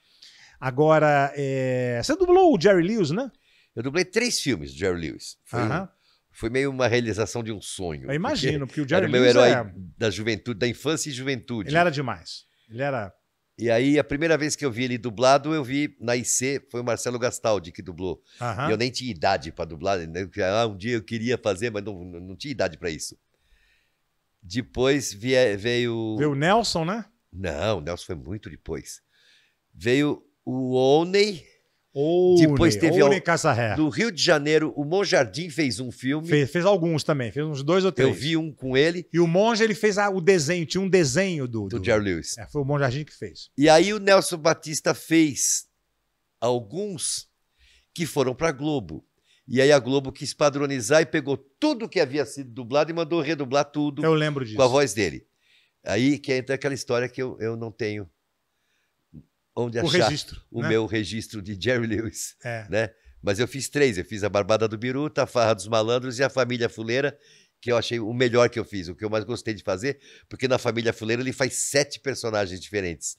Agora, é... você dublou o Jerry Lewis, né? Eu dublei três filmes do Jerry Lewis. Foi uh -huh. um foi meio uma realização de um sonho. Eu imagino, porque, porque o Jerry era meu herói é... da juventude, da infância e juventude. Ele era demais. Ele era. E aí, a primeira vez que eu vi ele dublado, eu vi na IC, foi o Marcelo Gastaldi que dublou. Uhum. E eu nem tinha idade para dublar. Né? Ah, um dia eu queria fazer, mas não, não tinha idade para isso. Depois veio. Veio o Nelson, né? Não, o Nelson foi muito depois. Veio o Oney Oune, Depois teve Oune a, do Rio de Janeiro, o Monjardim fez um filme. Fez, fez, alguns também, fez uns dois ou três. Eu vi um com ele. E o Monjardim ele fez a, o desenho, tinha um desenho do do, do Jerry Lewis. É, foi o Monjardim que fez. E aí o Nelson Batista fez alguns que foram para Globo. E aí a Globo quis padronizar e pegou tudo que havia sido dublado e mandou redublar tudo. Eu lembro disso. Com a voz dele. Aí que entra aquela história que eu, eu não tenho onde o achar registro, o né? meu registro de Jerry Lewis. É. Né? Mas eu fiz três. Eu fiz a Barbada do Biruta, a Farra dos Malandros e a Família Fuleira, que eu achei o melhor que eu fiz, o que eu mais gostei de fazer, porque na Família Fuleira ele faz sete personagens diferentes.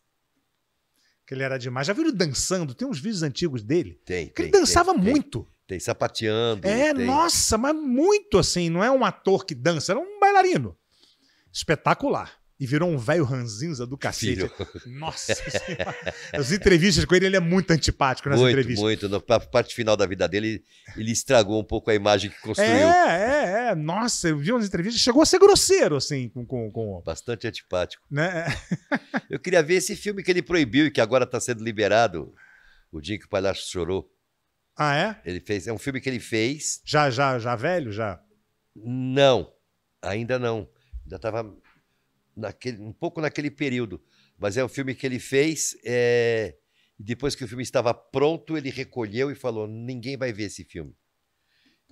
Que ele era demais. Já viu ele dançando? Tem uns vídeos antigos dele. Tem. Que tem, ele dançava tem, muito. Tem, tem, sapateando. É, tem. nossa, mas muito assim. Não é um ator que dança, era um bailarino. Espetacular e virou um velho ranzinza do cacete. Filho. Nossa senhora. As entrevistas com ele, ele é muito antipático nas muito, entrevistas. Muito, muito. Na parte final da vida dele, ele estragou um pouco a imagem que construiu. É, é, é. Nossa, eu vi umas entrevistas, chegou a ser grosseiro, assim, com... com, com... Bastante antipático. Né? eu queria ver esse filme que ele proibiu e que agora está sendo liberado, O Dia que o Palhaço Chorou. Ah, é? Ele fez, é um filme que ele fez... Já, já, já velho, já? Não, ainda não. Ainda estava naquele, um pouco naquele período. Mas é um filme que ele fez. É, depois que o filme estava pronto, ele recolheu e falou: ninguém vai ver esse filme.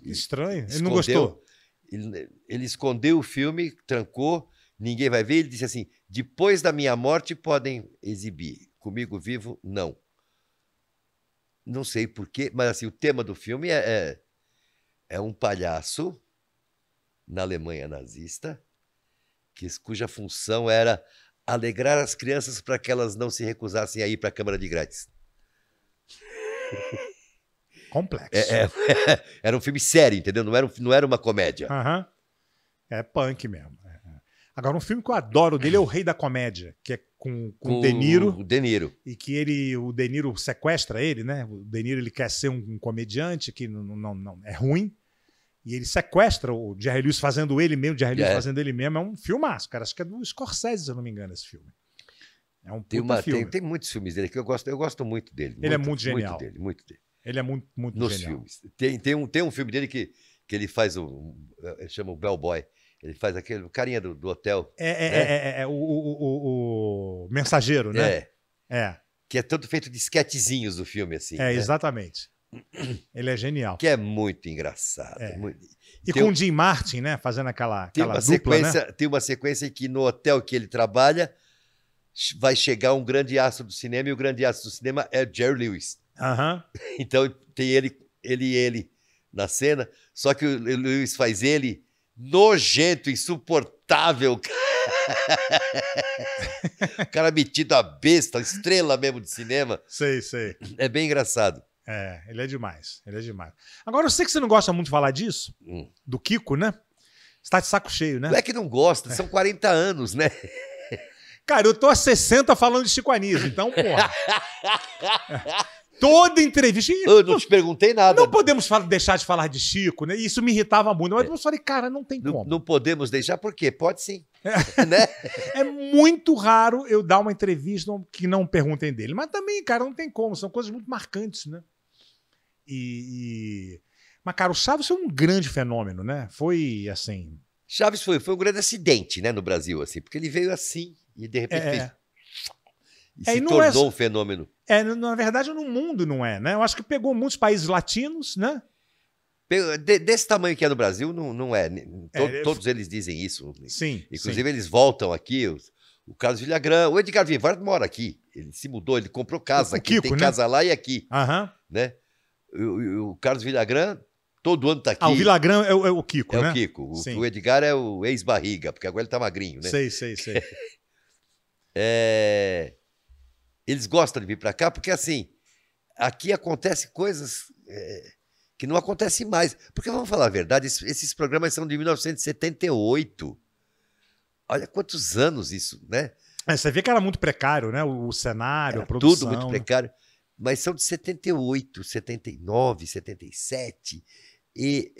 Estranho, ele escondeu, não gostou. Ele, ele, escondeu o filme, trancou, ninguém vai ver. Ele disse assim: depois da minha morte podem exibir, comigo vivo, não. Não sei porquê, mas assim, o tema do filme é, é, é um palhaço na Alemanha nazista que, cuja função era alegrar as crianças para que elas não se recusassem a ir para a Câmara de Grátis. Complexo. É, é, era um filme sério, entendeu? Não era, um, não era uma comédia. Uhum. É punk mesmo. É, é. Agora, um filme que eu adoro dele é O Rei da Comédia, que é com, com, o De Niro. O De Niro. E que ele, o De Niro sequestra ele, né? O De Niro ele quer ser um, um comediante que não, não, não é ruim. E ele sequestra o Jerry Lewis fazendo ele mesmo, Jerry Lewis é. fazendo ele mesmo. É um filmaço, cara. Acho que é do Scorsese, se eu não me engano, esse filme. É um tem uma, filme. Tem, tem, muitos filmes dele que eu gosto, eu gosto muito dele. Ele muito, é muito genial. Muito dele, muito dele. Ele é muito, muito Nos genial. filmes. Tem, tem, um, tem um filme dele que, que ele faz, um, ele chama o Bellboy. Ele faz aquele carinha do, do hotel. É, é, né? é, é, é o, o, o, o, mensageiro, né? É. É. Que é todo feito de esquetezinhos do filme, assim. É, né? exatamente. Ele é genial. Que é muito engraçado. É. é muito... E tem com o Jim Martin, né? Fazendo aquela, tem aquela dupla, né? sequência, né? Tem uma sequência em que no hotel que ele trabalha vai chegar um grande astro do cinema e o grande astro do cinema é Jerry Lewis. Uh -huh. Então tem ele, ele e ele na cena, só que o Lewis faz ele nojento, insuportável, cara metido a besta, estrela mesmo de cinema. Sei, sei. É bem engraçado. É, ele é demais. Ele é demais. Agora, eu sei que você não gosta muito de falar disso, hum. do Kiko, né? Você tá de saco cheio, né? Não é que não gosta, são é. 40 anos, né? Cara, eu tô há 60 falando de Chico Anísio, então, porra. Toda entrevista. eu não te perguntei nada. Não podemos deixar de falar de Chico, né? Isso me irritava muito. Mas é. eu falei, cara, não tem não, como. Não podemos deixar, por quê? Pode sim. É, né? é muito raro eu dar uma entrevista que não perguntem dele. Mas também, cara, não tem como. São coisas muito marcantes, né? e, e... Mas, cara, o Chaves foi um grande fenômeno, né? Foi assim. Chaves foi, foi um grande acidente, né, no Brasil, assim, porque ele veio assim e de repente é. é. E é, se e é tornou é... um fenômeno. É, na verdade, no mundo não é, né? Eu acho que pegou muitos países latinos, né? De, desse tamanho que é no Brasil, não, não é. Todo, é. Todos eles dizem isso. Sim. Inclusive, sim. eles voltam aqui. o Carlos Villagrán, o Edgar Vivar mora aqui. Ele se mudou, ele comprou casa o aqui, Kiko, tem né? casa lá e aqui. Aham. Né? o, Carlos Villagrã, todo ano está aqui. Ah, o Villagrã é, o, é o Kiko, é né? É o Kiko. O, o, Edgar é o ex-barriga, porque agora ele está magrinho, né? Sei, sei, sei. é... Eles gostam de vir para cá porque, assim, aqui acontece coisas é, que não acontecem mais. Porque, vamos falar a verdade, esses, esses programas são de 1978. Olha quantos anos isso, né? É, você vê que era muito precário, né? O, cenário, era a produção. Tudo muito precário mas são de 78, 79, 77. E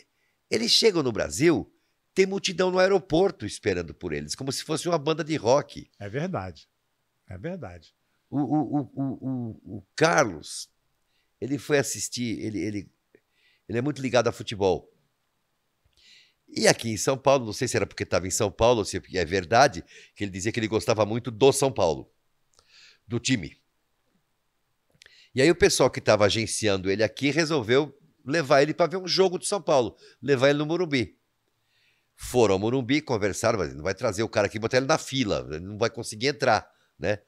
eles chegam no Brasil, tem multidão no aeroporto esperando por eles, como se fosse uma banda de rock. É verdade. É verdade. O, o, o, o Carlos, ele foi assistir, ele, ele, ele é muito ligado a futebol. E aqui em São Paulo, não sei se era porque estava em São Paulo, se é, é verdade, que ele dizia que ele gostava muito do São Paulo, do time. E aí o pessoal que estava agenciando ele aqui resolveu levar ele para ver um jogo do São Paulo, levar ele no Morumbi. Foram ao Morumbi, conversaram, mas não vai trazer o cara aqui, botar ele na fila, ele não vai conseguir entrar, né?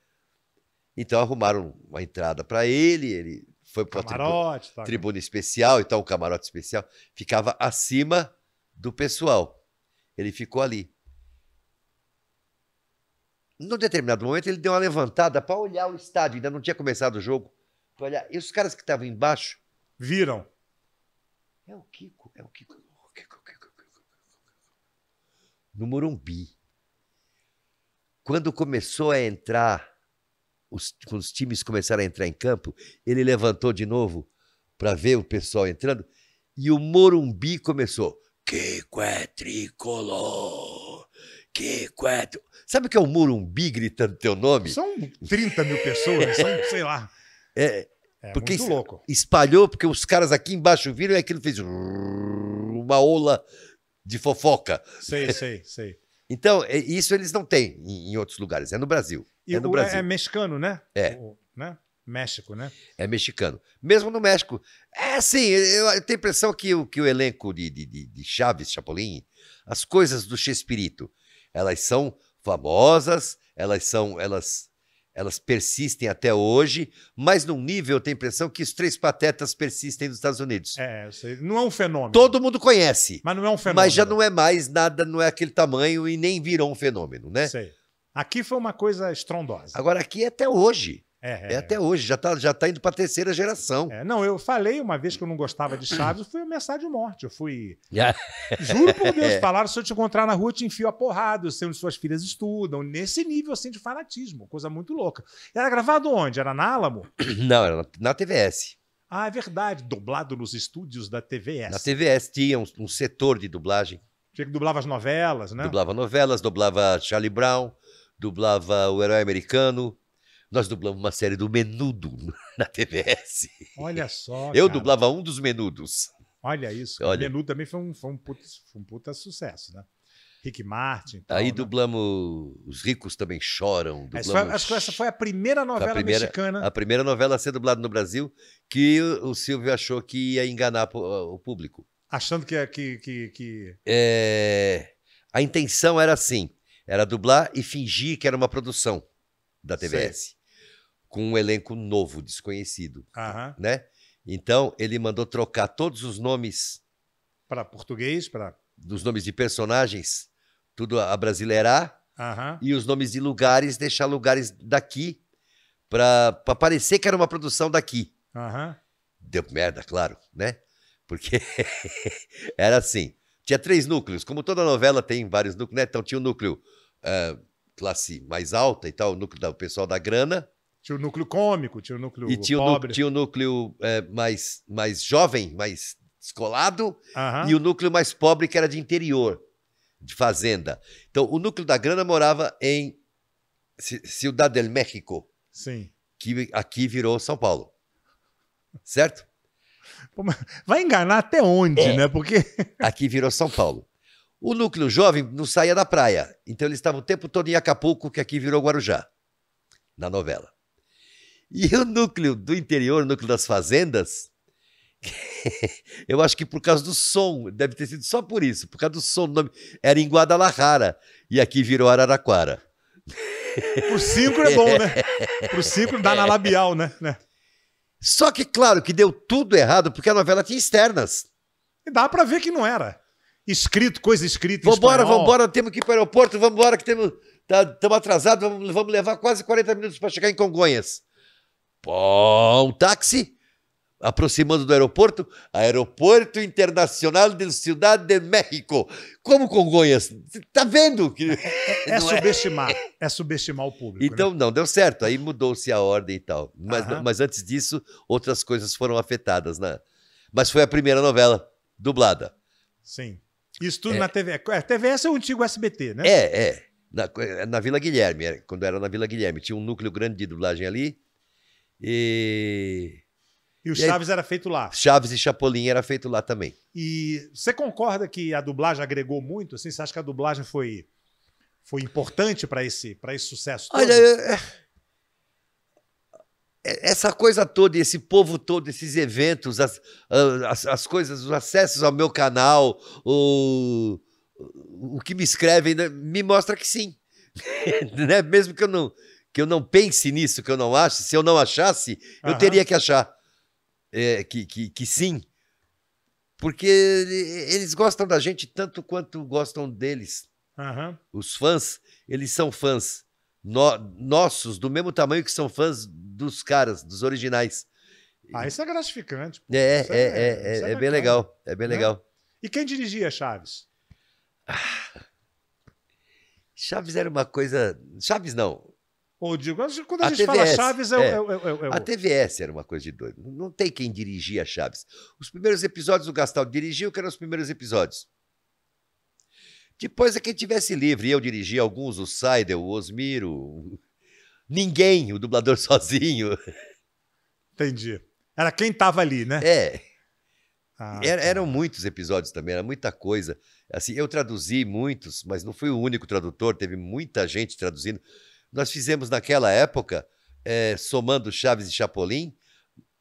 Então arrumaram uma entrada para ele, ele foi para camarote, tribu tá, tribuna especial, então o camarote especial ficava acima do pessoal. Ele ficou ali. Num determinado momento ele deu uma levantada para olhar o estádio, ainda não tinha começado o jogo pra olhar. E os caras que estavam embaixo. Viram. É o Kiko, é o Kiko. o Kiko. No Morumbi. Quando começou a entrar, os, quando os times começaram a entrar em campo, ele levantou de novo para ver o pessoal entrando e o Morumbi começou. Kiko é tricolor! Kiko é. Sabe o que é o Morumbi gritando teu nome? São 30 mil pessoas, são, sei lá. É, é porque muito louco. espalhou, porque os caras aqui embaixo viram e aquilo fez uma ola de fofoca. Sei, sei, sei. Então, é, isso eles não têm em, outros lugares, é no Brasil. E é no é, Brasil. É, mexicano, né? É. O, né? México, né? É mexicano. Mesmo no México. É assim, eu, eu tenho a impressão que o, que o elenco de, de, de Chaves, Chapolin, as coisas do Chespirito, elas são famosas, elas são. elas elas persistem até hoje, mas num nível, eu tenho a impressão que os três patetas persistem nos Estados Unidos. É, não é um fenômeno. Todo mundo conhece. Mas não é um fenômeno. Mas já não é mais nada, não é aquele tamanho e nem virou um fenômeno, né? Sei. Aqui foi uma coisa estrondosa. Agora, aqui é até hoje. É é, é, é, até hoje, já está já tá indo para a terceira geração. É, não, eu falei uma vez que eu não gostava de Chaves, eu fui ameaçado de morte. Eu fui. Juro por Deus, é. falaram: se eu te encontrar na rua, eu te enfio a porrada, eu sei onde suas filhas estudam. Nesse nível assim de fanatismo, coisa muito louca. Era gravado onde? Era na Álamo? Não, era na TVS. Ah, é verdade, dublado nos estúdios da TVS. Na TVS tinha um, um setor de dublagem. Tinha que dublava as novelas, né? Dublava novelas, dublava Charlie Brown, dublava O Herói Americano nós dublamos uma série do Menudo na TVS. Olha só. Eu cara. dublava um dos Menudos. Olha isso. Olha. O Menudo também foi um, foi um, puta, foi um puta sucesso, né? Rick Martin. Aí né? dublamos Os Ricos Também Choram. Dublamos... Foi, acho que essa foi a primeira novela a primeira, mexicana. A primeira novela a ser dublada no Brasil que o Silvio achou que ia enganar o público. Achando que. que, que, que... É... A intenção era assim: era dublar e fingir que era uma produção da TVS. Sei com um elenco novo, desconhecido. Aham. Né? Então, ele mandou trocar todos os nomes Para português, para. dos nomes de personagens, tudo a brasileirar, Aham. e os nomes de lugares, deixar lugares daqui, para parecer que era uma produção daqui. Aham. Deu merda, claro, né? Porque era assim. Tinha três núcleos, como toda novela tem vários núcleos, né? Então tinha o núcleo eh, classe mais alta e tal, o núcleo do pessoal da grana, tinha o núcleo cômico, tinha o núcleo e tinha pobre. O tinha o núcleo é, mais, mais jovem, mais descolado, uhum. e o núcleo mais pobre, que era de interior, de fazenda. Então, o núcleo da grana morava em Ciudad del México. Sim. Que aqui virou São Paulo. Certo? Vai enganar até onde, é. né? Porque. Aqui virou São Paulo. O núcleo jovem não saía da praia. Então eles estavam o tempo todo em Acapulco, que aqui virou Guarujá, na novela. E o núcleo do interior, o núcleo das fazendas, eu acho que por causa do som, deve ter sido só por isso, por causa do som o nome, era em Guadalajara e aqui virou Araraquara. Por círculo é bom, né? Por círculo dá na labial, né? né? Só que, claro, que deu tudo errado porque a novela tinha externas. E dá para ver que não era. Escrito, coisa escrita. Vambora, vambora, temos que ir para o aeroporto, vambora, que temos. Estamos tá, atrasados, vamos, vamos levar quase 40 minutos para chegar em Congonhas. Pô, um táxi aproximando do aeroporto, Aeroporto Internacional de Cidade de México. Como Congonhas? Tá vendo que é, é, é subestimar, é. é. subestimar o público. Né? Então né? não deu certo, aí mudou-se a ordem e tal. Mas, mas antes disso, outras coisas foram afetadas, né? Mas foi a primeira novela dublada. Sim. Isso tudo é. na TV. A é, TV é o antigo SBT, né? É, é. Na, é, na Vila Guilherme, quando era na Vila Guilherme, tinha um núcleo grande de dublagem ali. E. E o e Chaves aí, era feito lá. Chaves e Chapolin era feito lá também. E você concorda que a dublagem agregou muito? Assim, você acha que a dublagem foi, foi importante para esse, esse sucesso todo? Olha, é, é, essa coisa toda, esse povo todo, esses eventos, as, as, as coisas, os acessos ao meu canal, o, o que me escrevem, né, me mostra que sim. né? Mesmo que eu não que eu não pense nisso, que eu não acho Se eu não achasse, eu teria que achar é, que, que, que sim. Porque eles gostam da gente tanto quanto gostam deles. Uhum. Os fãs, eles são fãs no, nossos, do mesmo tamanho que são fãs dos caras, dos originais. Ah, isso é gratificante. Pô. É, isso é, é, é, é, é bem legal. É bem legal. E quem dirigia Chaves? Chaves era uma coisa. Chaves não. Ou digo, quando a, a gente TVS, fala Chaves, é, é. é, é, é A TVS era uma coisa de doido. Não tem quem dirigia Chaves. Os primeiros episódios o dirigia dirigiu, que eram os primeiros episódios. Depois é quem tivesse livre. Eu dirigi alguns, o Seidel, o Osmiro. Ninguém, o dublador sozinho. Entendi. Era quem tava ali, né? É. Ah, era, tá. Eram muitos episódios também, era muita coisa. Assim, eu traduzi muitos, mas não fui o único tradutor, teve muita gente traduzindo. Nós fizemos naquela época, é, somando Chaves e Chapolin,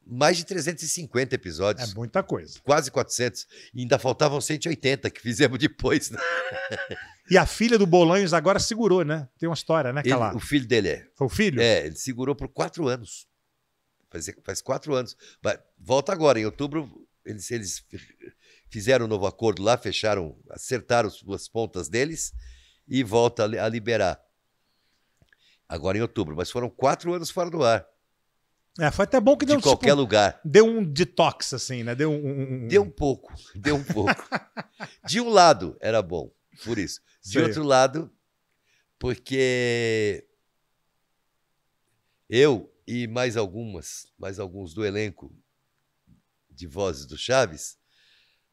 mais de 350 episódios. É muita coisa. Quase 400. E ainda faltavam 180 que fizemos depois. Né? E a filha do Bolanhos agora segurou, né? Tem uma história, né? Ele, o filho dele é. Foi o filho? É, ele segurou por quatro anos. Faz, faz quatro anos. Vai, volta agora, em outubro, eles, eles fizeram um novo acordo lá, fecharam, acertaram as pontas deles e volta a liberar agora em outubro, mas foram quatro anos fora do ar. É, foi até bom que deu de um, qualquer tipo, lugar. Deu um detox assim, né? Deu um, um, deu um pouco, deu um pouco. de um lado era bom, por isso. De outro lado, porque eu e mais algumas, mais alguns do elenco de vozes do Chaves,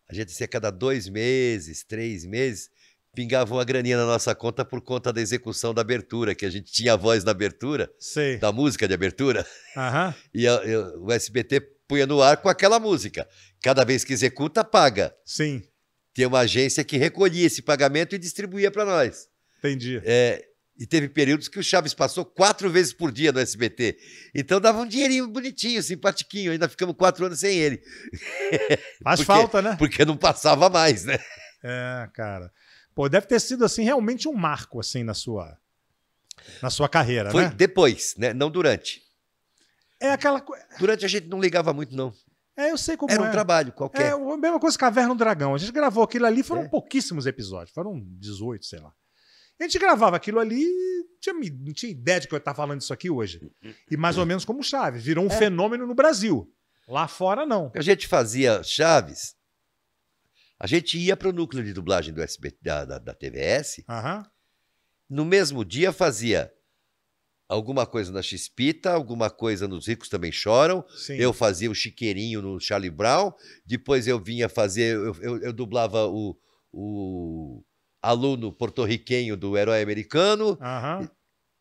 a gente se a cada dois meses, três meses, pingava uma graninha na nossa conta por conta da execução da abertura, que a gente tinha a voz da abertura, da música de abertura. Uhum. E a, eu, o SBT punha no ar com aquela música. Cada vez que executa, paga. Sim. Tem uma agência que recolhia esse pagamento e distribuía para nós. Entendi. É, e teve períodos que o Chaves passou quatro vezes por dia no SBT. Então dava um dinheirinho bonitinho, simpatiquinho. Ainda ficamos quatro anos sem ele. Faz porque, falta, né? Porque não passava mais, né? É, cara. Pô, deve ter sido assim realmente um marco assim na sua na sua carreira, Foi né? Foi depois, né? Não durante. É aquela coisa. Durante a gente não ligava muito não. É, eu sei como era. Era um é. trabalho qualquer. É, a mesma coisa Caverna do Dragão. A gente gravou aquilo ali, foram é. pouquíssimos episódios, foram 18, sei lá. A gente gravava aquilo ali tinha, não tinha ideia de que eu estar tá falando isso aqui hoje. E mais ou menos como Chaves. Virou um é. fenômeno no Brasil. Lá fora, não. A gente fazia Chaves a gente ia para o núcleo de dublagem do SB, da, da, da TVS. Uhum. No mesmo dia fazia alguma coisa na Xpita, alguma coisa nos Ricos Também Choram. Sim. Eu fazia o Chiqueirinho no Charlie Brown. Depois eu vinha fazer, eu, eu, eu dublava o, o aluno porto-riquenho do Herói Americano. Uhum.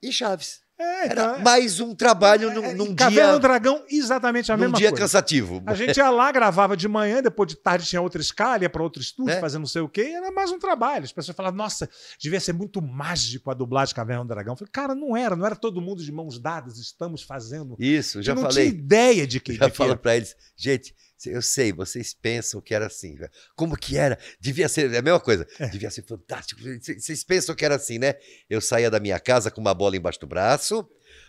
E, e Chaves. É, então, Era tá. mais um trabalho é, num, é, num dia. Caverna do Dragão, exatamente a mesma coisa. Num dia cansativo. A gente ia lá, gravava de manhã, depois de tarde tinha outra escala, ia para outro estúdio, é. Né? fazer não sei o quê, era mais um trabalho. As pessoas falavam, nossa, devia ser muito mágico a dublagem Caverna do Dragão. Eu falei, cara, não era, não era todo mundo de mãos dadas, estamos fazendo. Isso, já não falei. Não tinha ideia de que. Já falo para eles, gente eu sei, vocês pensam que era assim. Velho. Né? Como que era? Devia ser, é a mesma coisa. É. Devia ser fantástico. Vocês pensam que era assim, né? Eu saía da minha casa com uma bola embaixo do braço,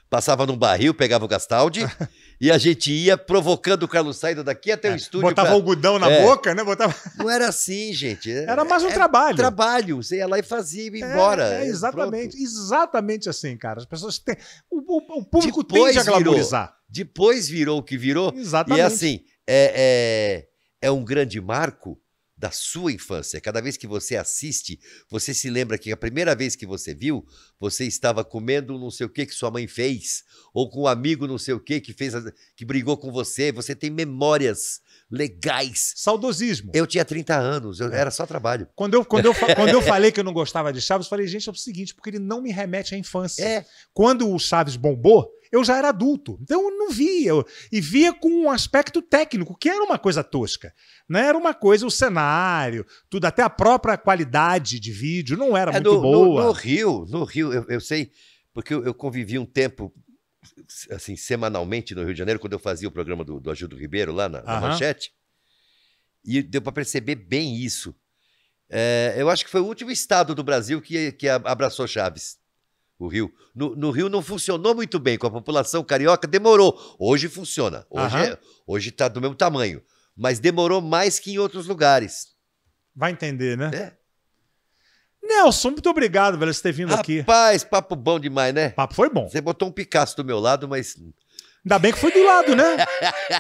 passava num barril, pegava o Gastaldi e a gente ia provocando o Carlos saindo daqui até o é, estúdio. Botava pra... algodão na é. boca, né? Botava... Não era assim, gente. Era mais um é, é trabalho. Trabalho. Você ia lá e fazia e ia é, embora. É, exatamente. Pronto. Exatamente assim, cara. As pessoas têm. O, o, o público Depois tende a glamourizar. Virou. Depois virou o que virou. Exatamente. E assim, é, é, é um grande marco da sua infância. Cada vez que você assiste, você se lembra que a primeira vez que você viu, você estava comendo não sei o que que sua mãe fez, ou com um amigo não sei o que que fez, que brigou com você. Você tem memórias legais. Saudosismo. Eu tinha 30 anos, eu, é. era só trabalho. Quando eu, quando, eu, quando eu falei que eu não gostava de Chaves, eu falei, gente, é o seguinte, porque ele não me remete à infância. É. Quando o Chaves bombou, eu já era adulto. Então eu não via. Eu, e via com um aspecto técnico, que era uma coisa tosca. Não né? era uma coisa, o cenário, tudo, até a própria qualidade de vídeo não era é, muito no, boa. No, no, Rio, no Rio, eu, eu sei, porque eu, eu convivi um tempo assim, semanalmente no Rio de Janeiro, quando eu fazia o programa do, do Agildo Ribeiro lá na, uhum. na Manchete. E deu para perceber bem isso. É, eu acho que foi o último estado do Brasil que, que abraçou Chaves, o Rio. No, no, Rio não funcionou muito bem com a população carioca, demorou. Hoje funciona. Hoje uhum. é, hoje está do mesmo tamanho. Mas demorou mais que em outros lugares. Vai entender, né? É. Nelson, muito obrigado, velho, por ter vindo Rapaz, aqui. Rapaz, papo bom demais, né? Papo foi bom. Você botou um Picasso do meu lado, mas. Ainda bem que foi do lado, né?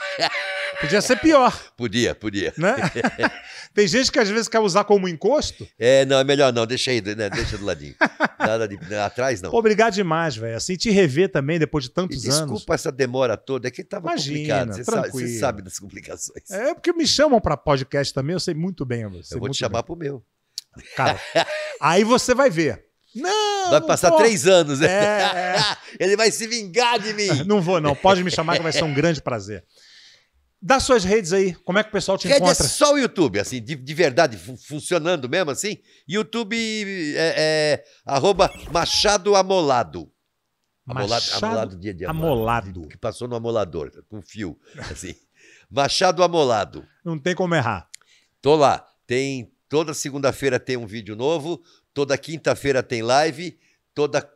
Podia ser pior. Podia, podia. Né? Tem gente que às vezes quer usar como encosto. É, não, é melhor não, deixa aí, né? deixa do ladinho. Nada de, né, atrás não. Pô, obrigado demais, velho. Assim, te rever também depois de tantos desculpa anos. Desculpa essa demora toda, é que tava Imagina, complicado. Você sabe, você sabe das complicações. É, porque me chamam para podcast também, eu sei muito bem. você. eu vou te chamar bem. pro meu. Cara, aí você vai ver. Não! Vai passar três anos, né? É, é. Ele vai se vingar de mim. Não vou, não. Pode me chamar que vai ser um grande prazer. Dá suas redes aí, como é que o pessoal te Rede é encontra? É só o YouTube, assim, de, de verdade, fu funcionando mesmo assim. YouTube é, é arroba Machado Amolado. Amolado, Machado amolado dia de amolado. amolado. Que passou no amolador, com fio, assim. Machado Amolado. Não tem como errar. Tô lá. Tem Toda segunda-feira tem um vídeo novo, toda quinta-feira tem live, toda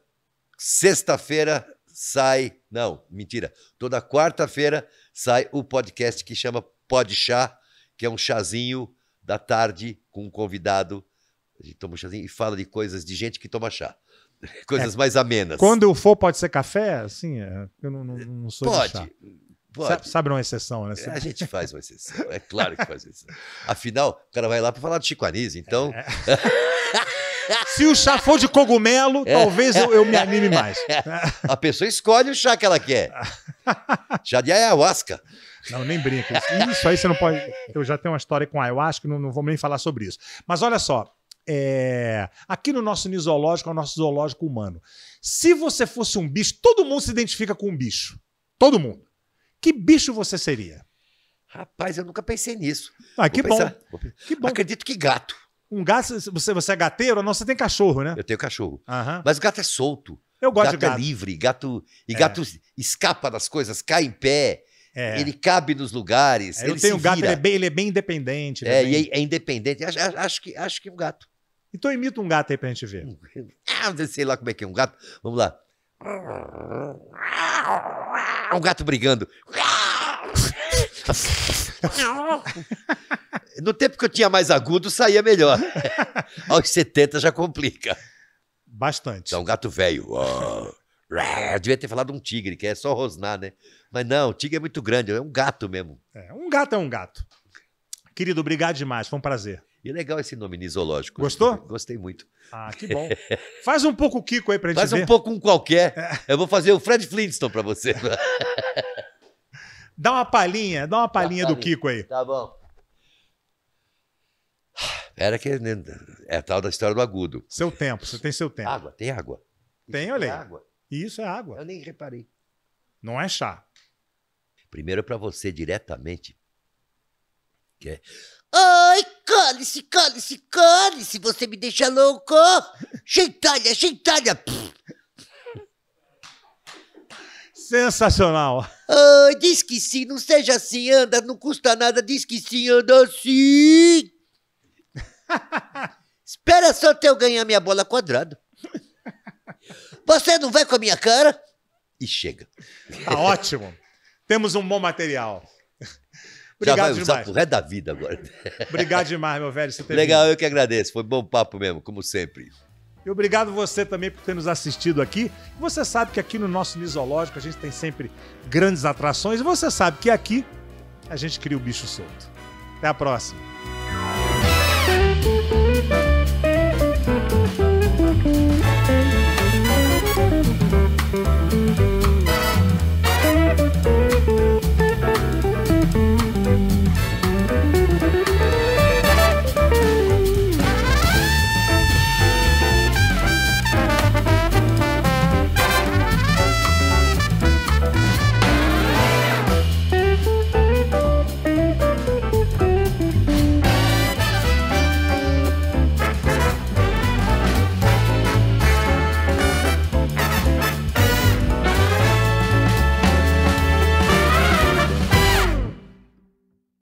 sexta-feira sai. Não, mentira. Toda quarta-feira sai o podcast que chama Pod Chá, que é um chazinho da tarde com um convidado. A gente toma um chazinho e fala de coisas de gente que toma chá. Coisas é, mais amenas. Quando eu for, pode ser café? Assim, é, eu não, não, não sou Pode. Pode. Sabe uma exceção, né? É, a gente faz uma exceção, é claro que faz uma exceção. Afinal, o cara vai lá para falar do Chico Anísio, então. É. Se o chá for de cogumelo, é. talvez eu, eu, me anime mais. A pessoa escolhe o chá que ela quer. Chá de ayahuasca. Não, nem brinca. Isso, aí você não pode. Eu já tenho uma história com ayahuasca, não, não vou nem falar sobre isso. Mas olha só, é, aqui no nosso zoológico, no é o nosso zoológico humano. Se você fosse um bicho, todo mundo se identifica com um bicho. Todo mundo que bicho você seria? Rapaz, eu nunca pensei nisso. Ah, que bom. que bom. Acredito que gato. Um gato, você, você é gateiro? Não, você tem cachorro, né? Eu tenho cachorro. Uhum. Mas gato é solto. Eu gosto gato de gato. é livre, gato e é. gato escapa das coisas, cai em pé. É. Ele cabe nos lugares. É, eu tenho um gato, ele é, bem, ele é bem independente. Ele é, é, é, é independente. Acho, acho, que, acho que é um gato. Então imita um gato aí pra gente ver. Ah, sei lá como é que é um gato. Vamos lá. Um gato brigando. No tempo que eu tinha mais agudo, saía melhor. Aos 70 já complica. Bastante. Então, gato velho. Devia ter falado um tigre, que é só rosnar, né? Mas não, o tigre é muito grande, é um gato mesmo. É, um gato é um gato. Querido, obrigado demais, foi um prazer. E é legal esse nome, Nisológico. Né? Gostou? Gostei muito. Ah, que bom. Faz um pouco o Kiko aí pra gente Faz ver. um pouco um qualquer. É. Eu vou fazer o Fred Flintstone pra você. dá uma palhinha, dá uma palhinha do Kiko aí. Tá bom. Era que é tal da história do agudo. Seu tempo, você tem seu tempo. Água, tem água. tem, olha aí. É água. Isso é água. Eu nem reparei. Não é chá. Primeiro é para você diretamente, que é Ai, cale-se, cale-se, cale-se, você me deixa louco! Gentalha, gentalha! Sensacional! Ai, diz que sim, não seja assim, anda, não custa nada, diz que sim, anda assim! Espera só até eu ganhar minha bola quadrada. Você não vai com a minha cara? E chega. Tá ótimo. Temos um bom material. Obrigado Já vai usar demais. pro resto da vida agora. obrigado demais, meu velho. Legal, vindo. eu que agradeço. Foi bom papo mesmo, como sempre. E obrigado você também por ter nos assistido aqui. Você sabe que aqui no nosso Misológico a gente tem sempre grandes atrações. E você sabe que aqui a gente cria o bicho solto. Até a próxima.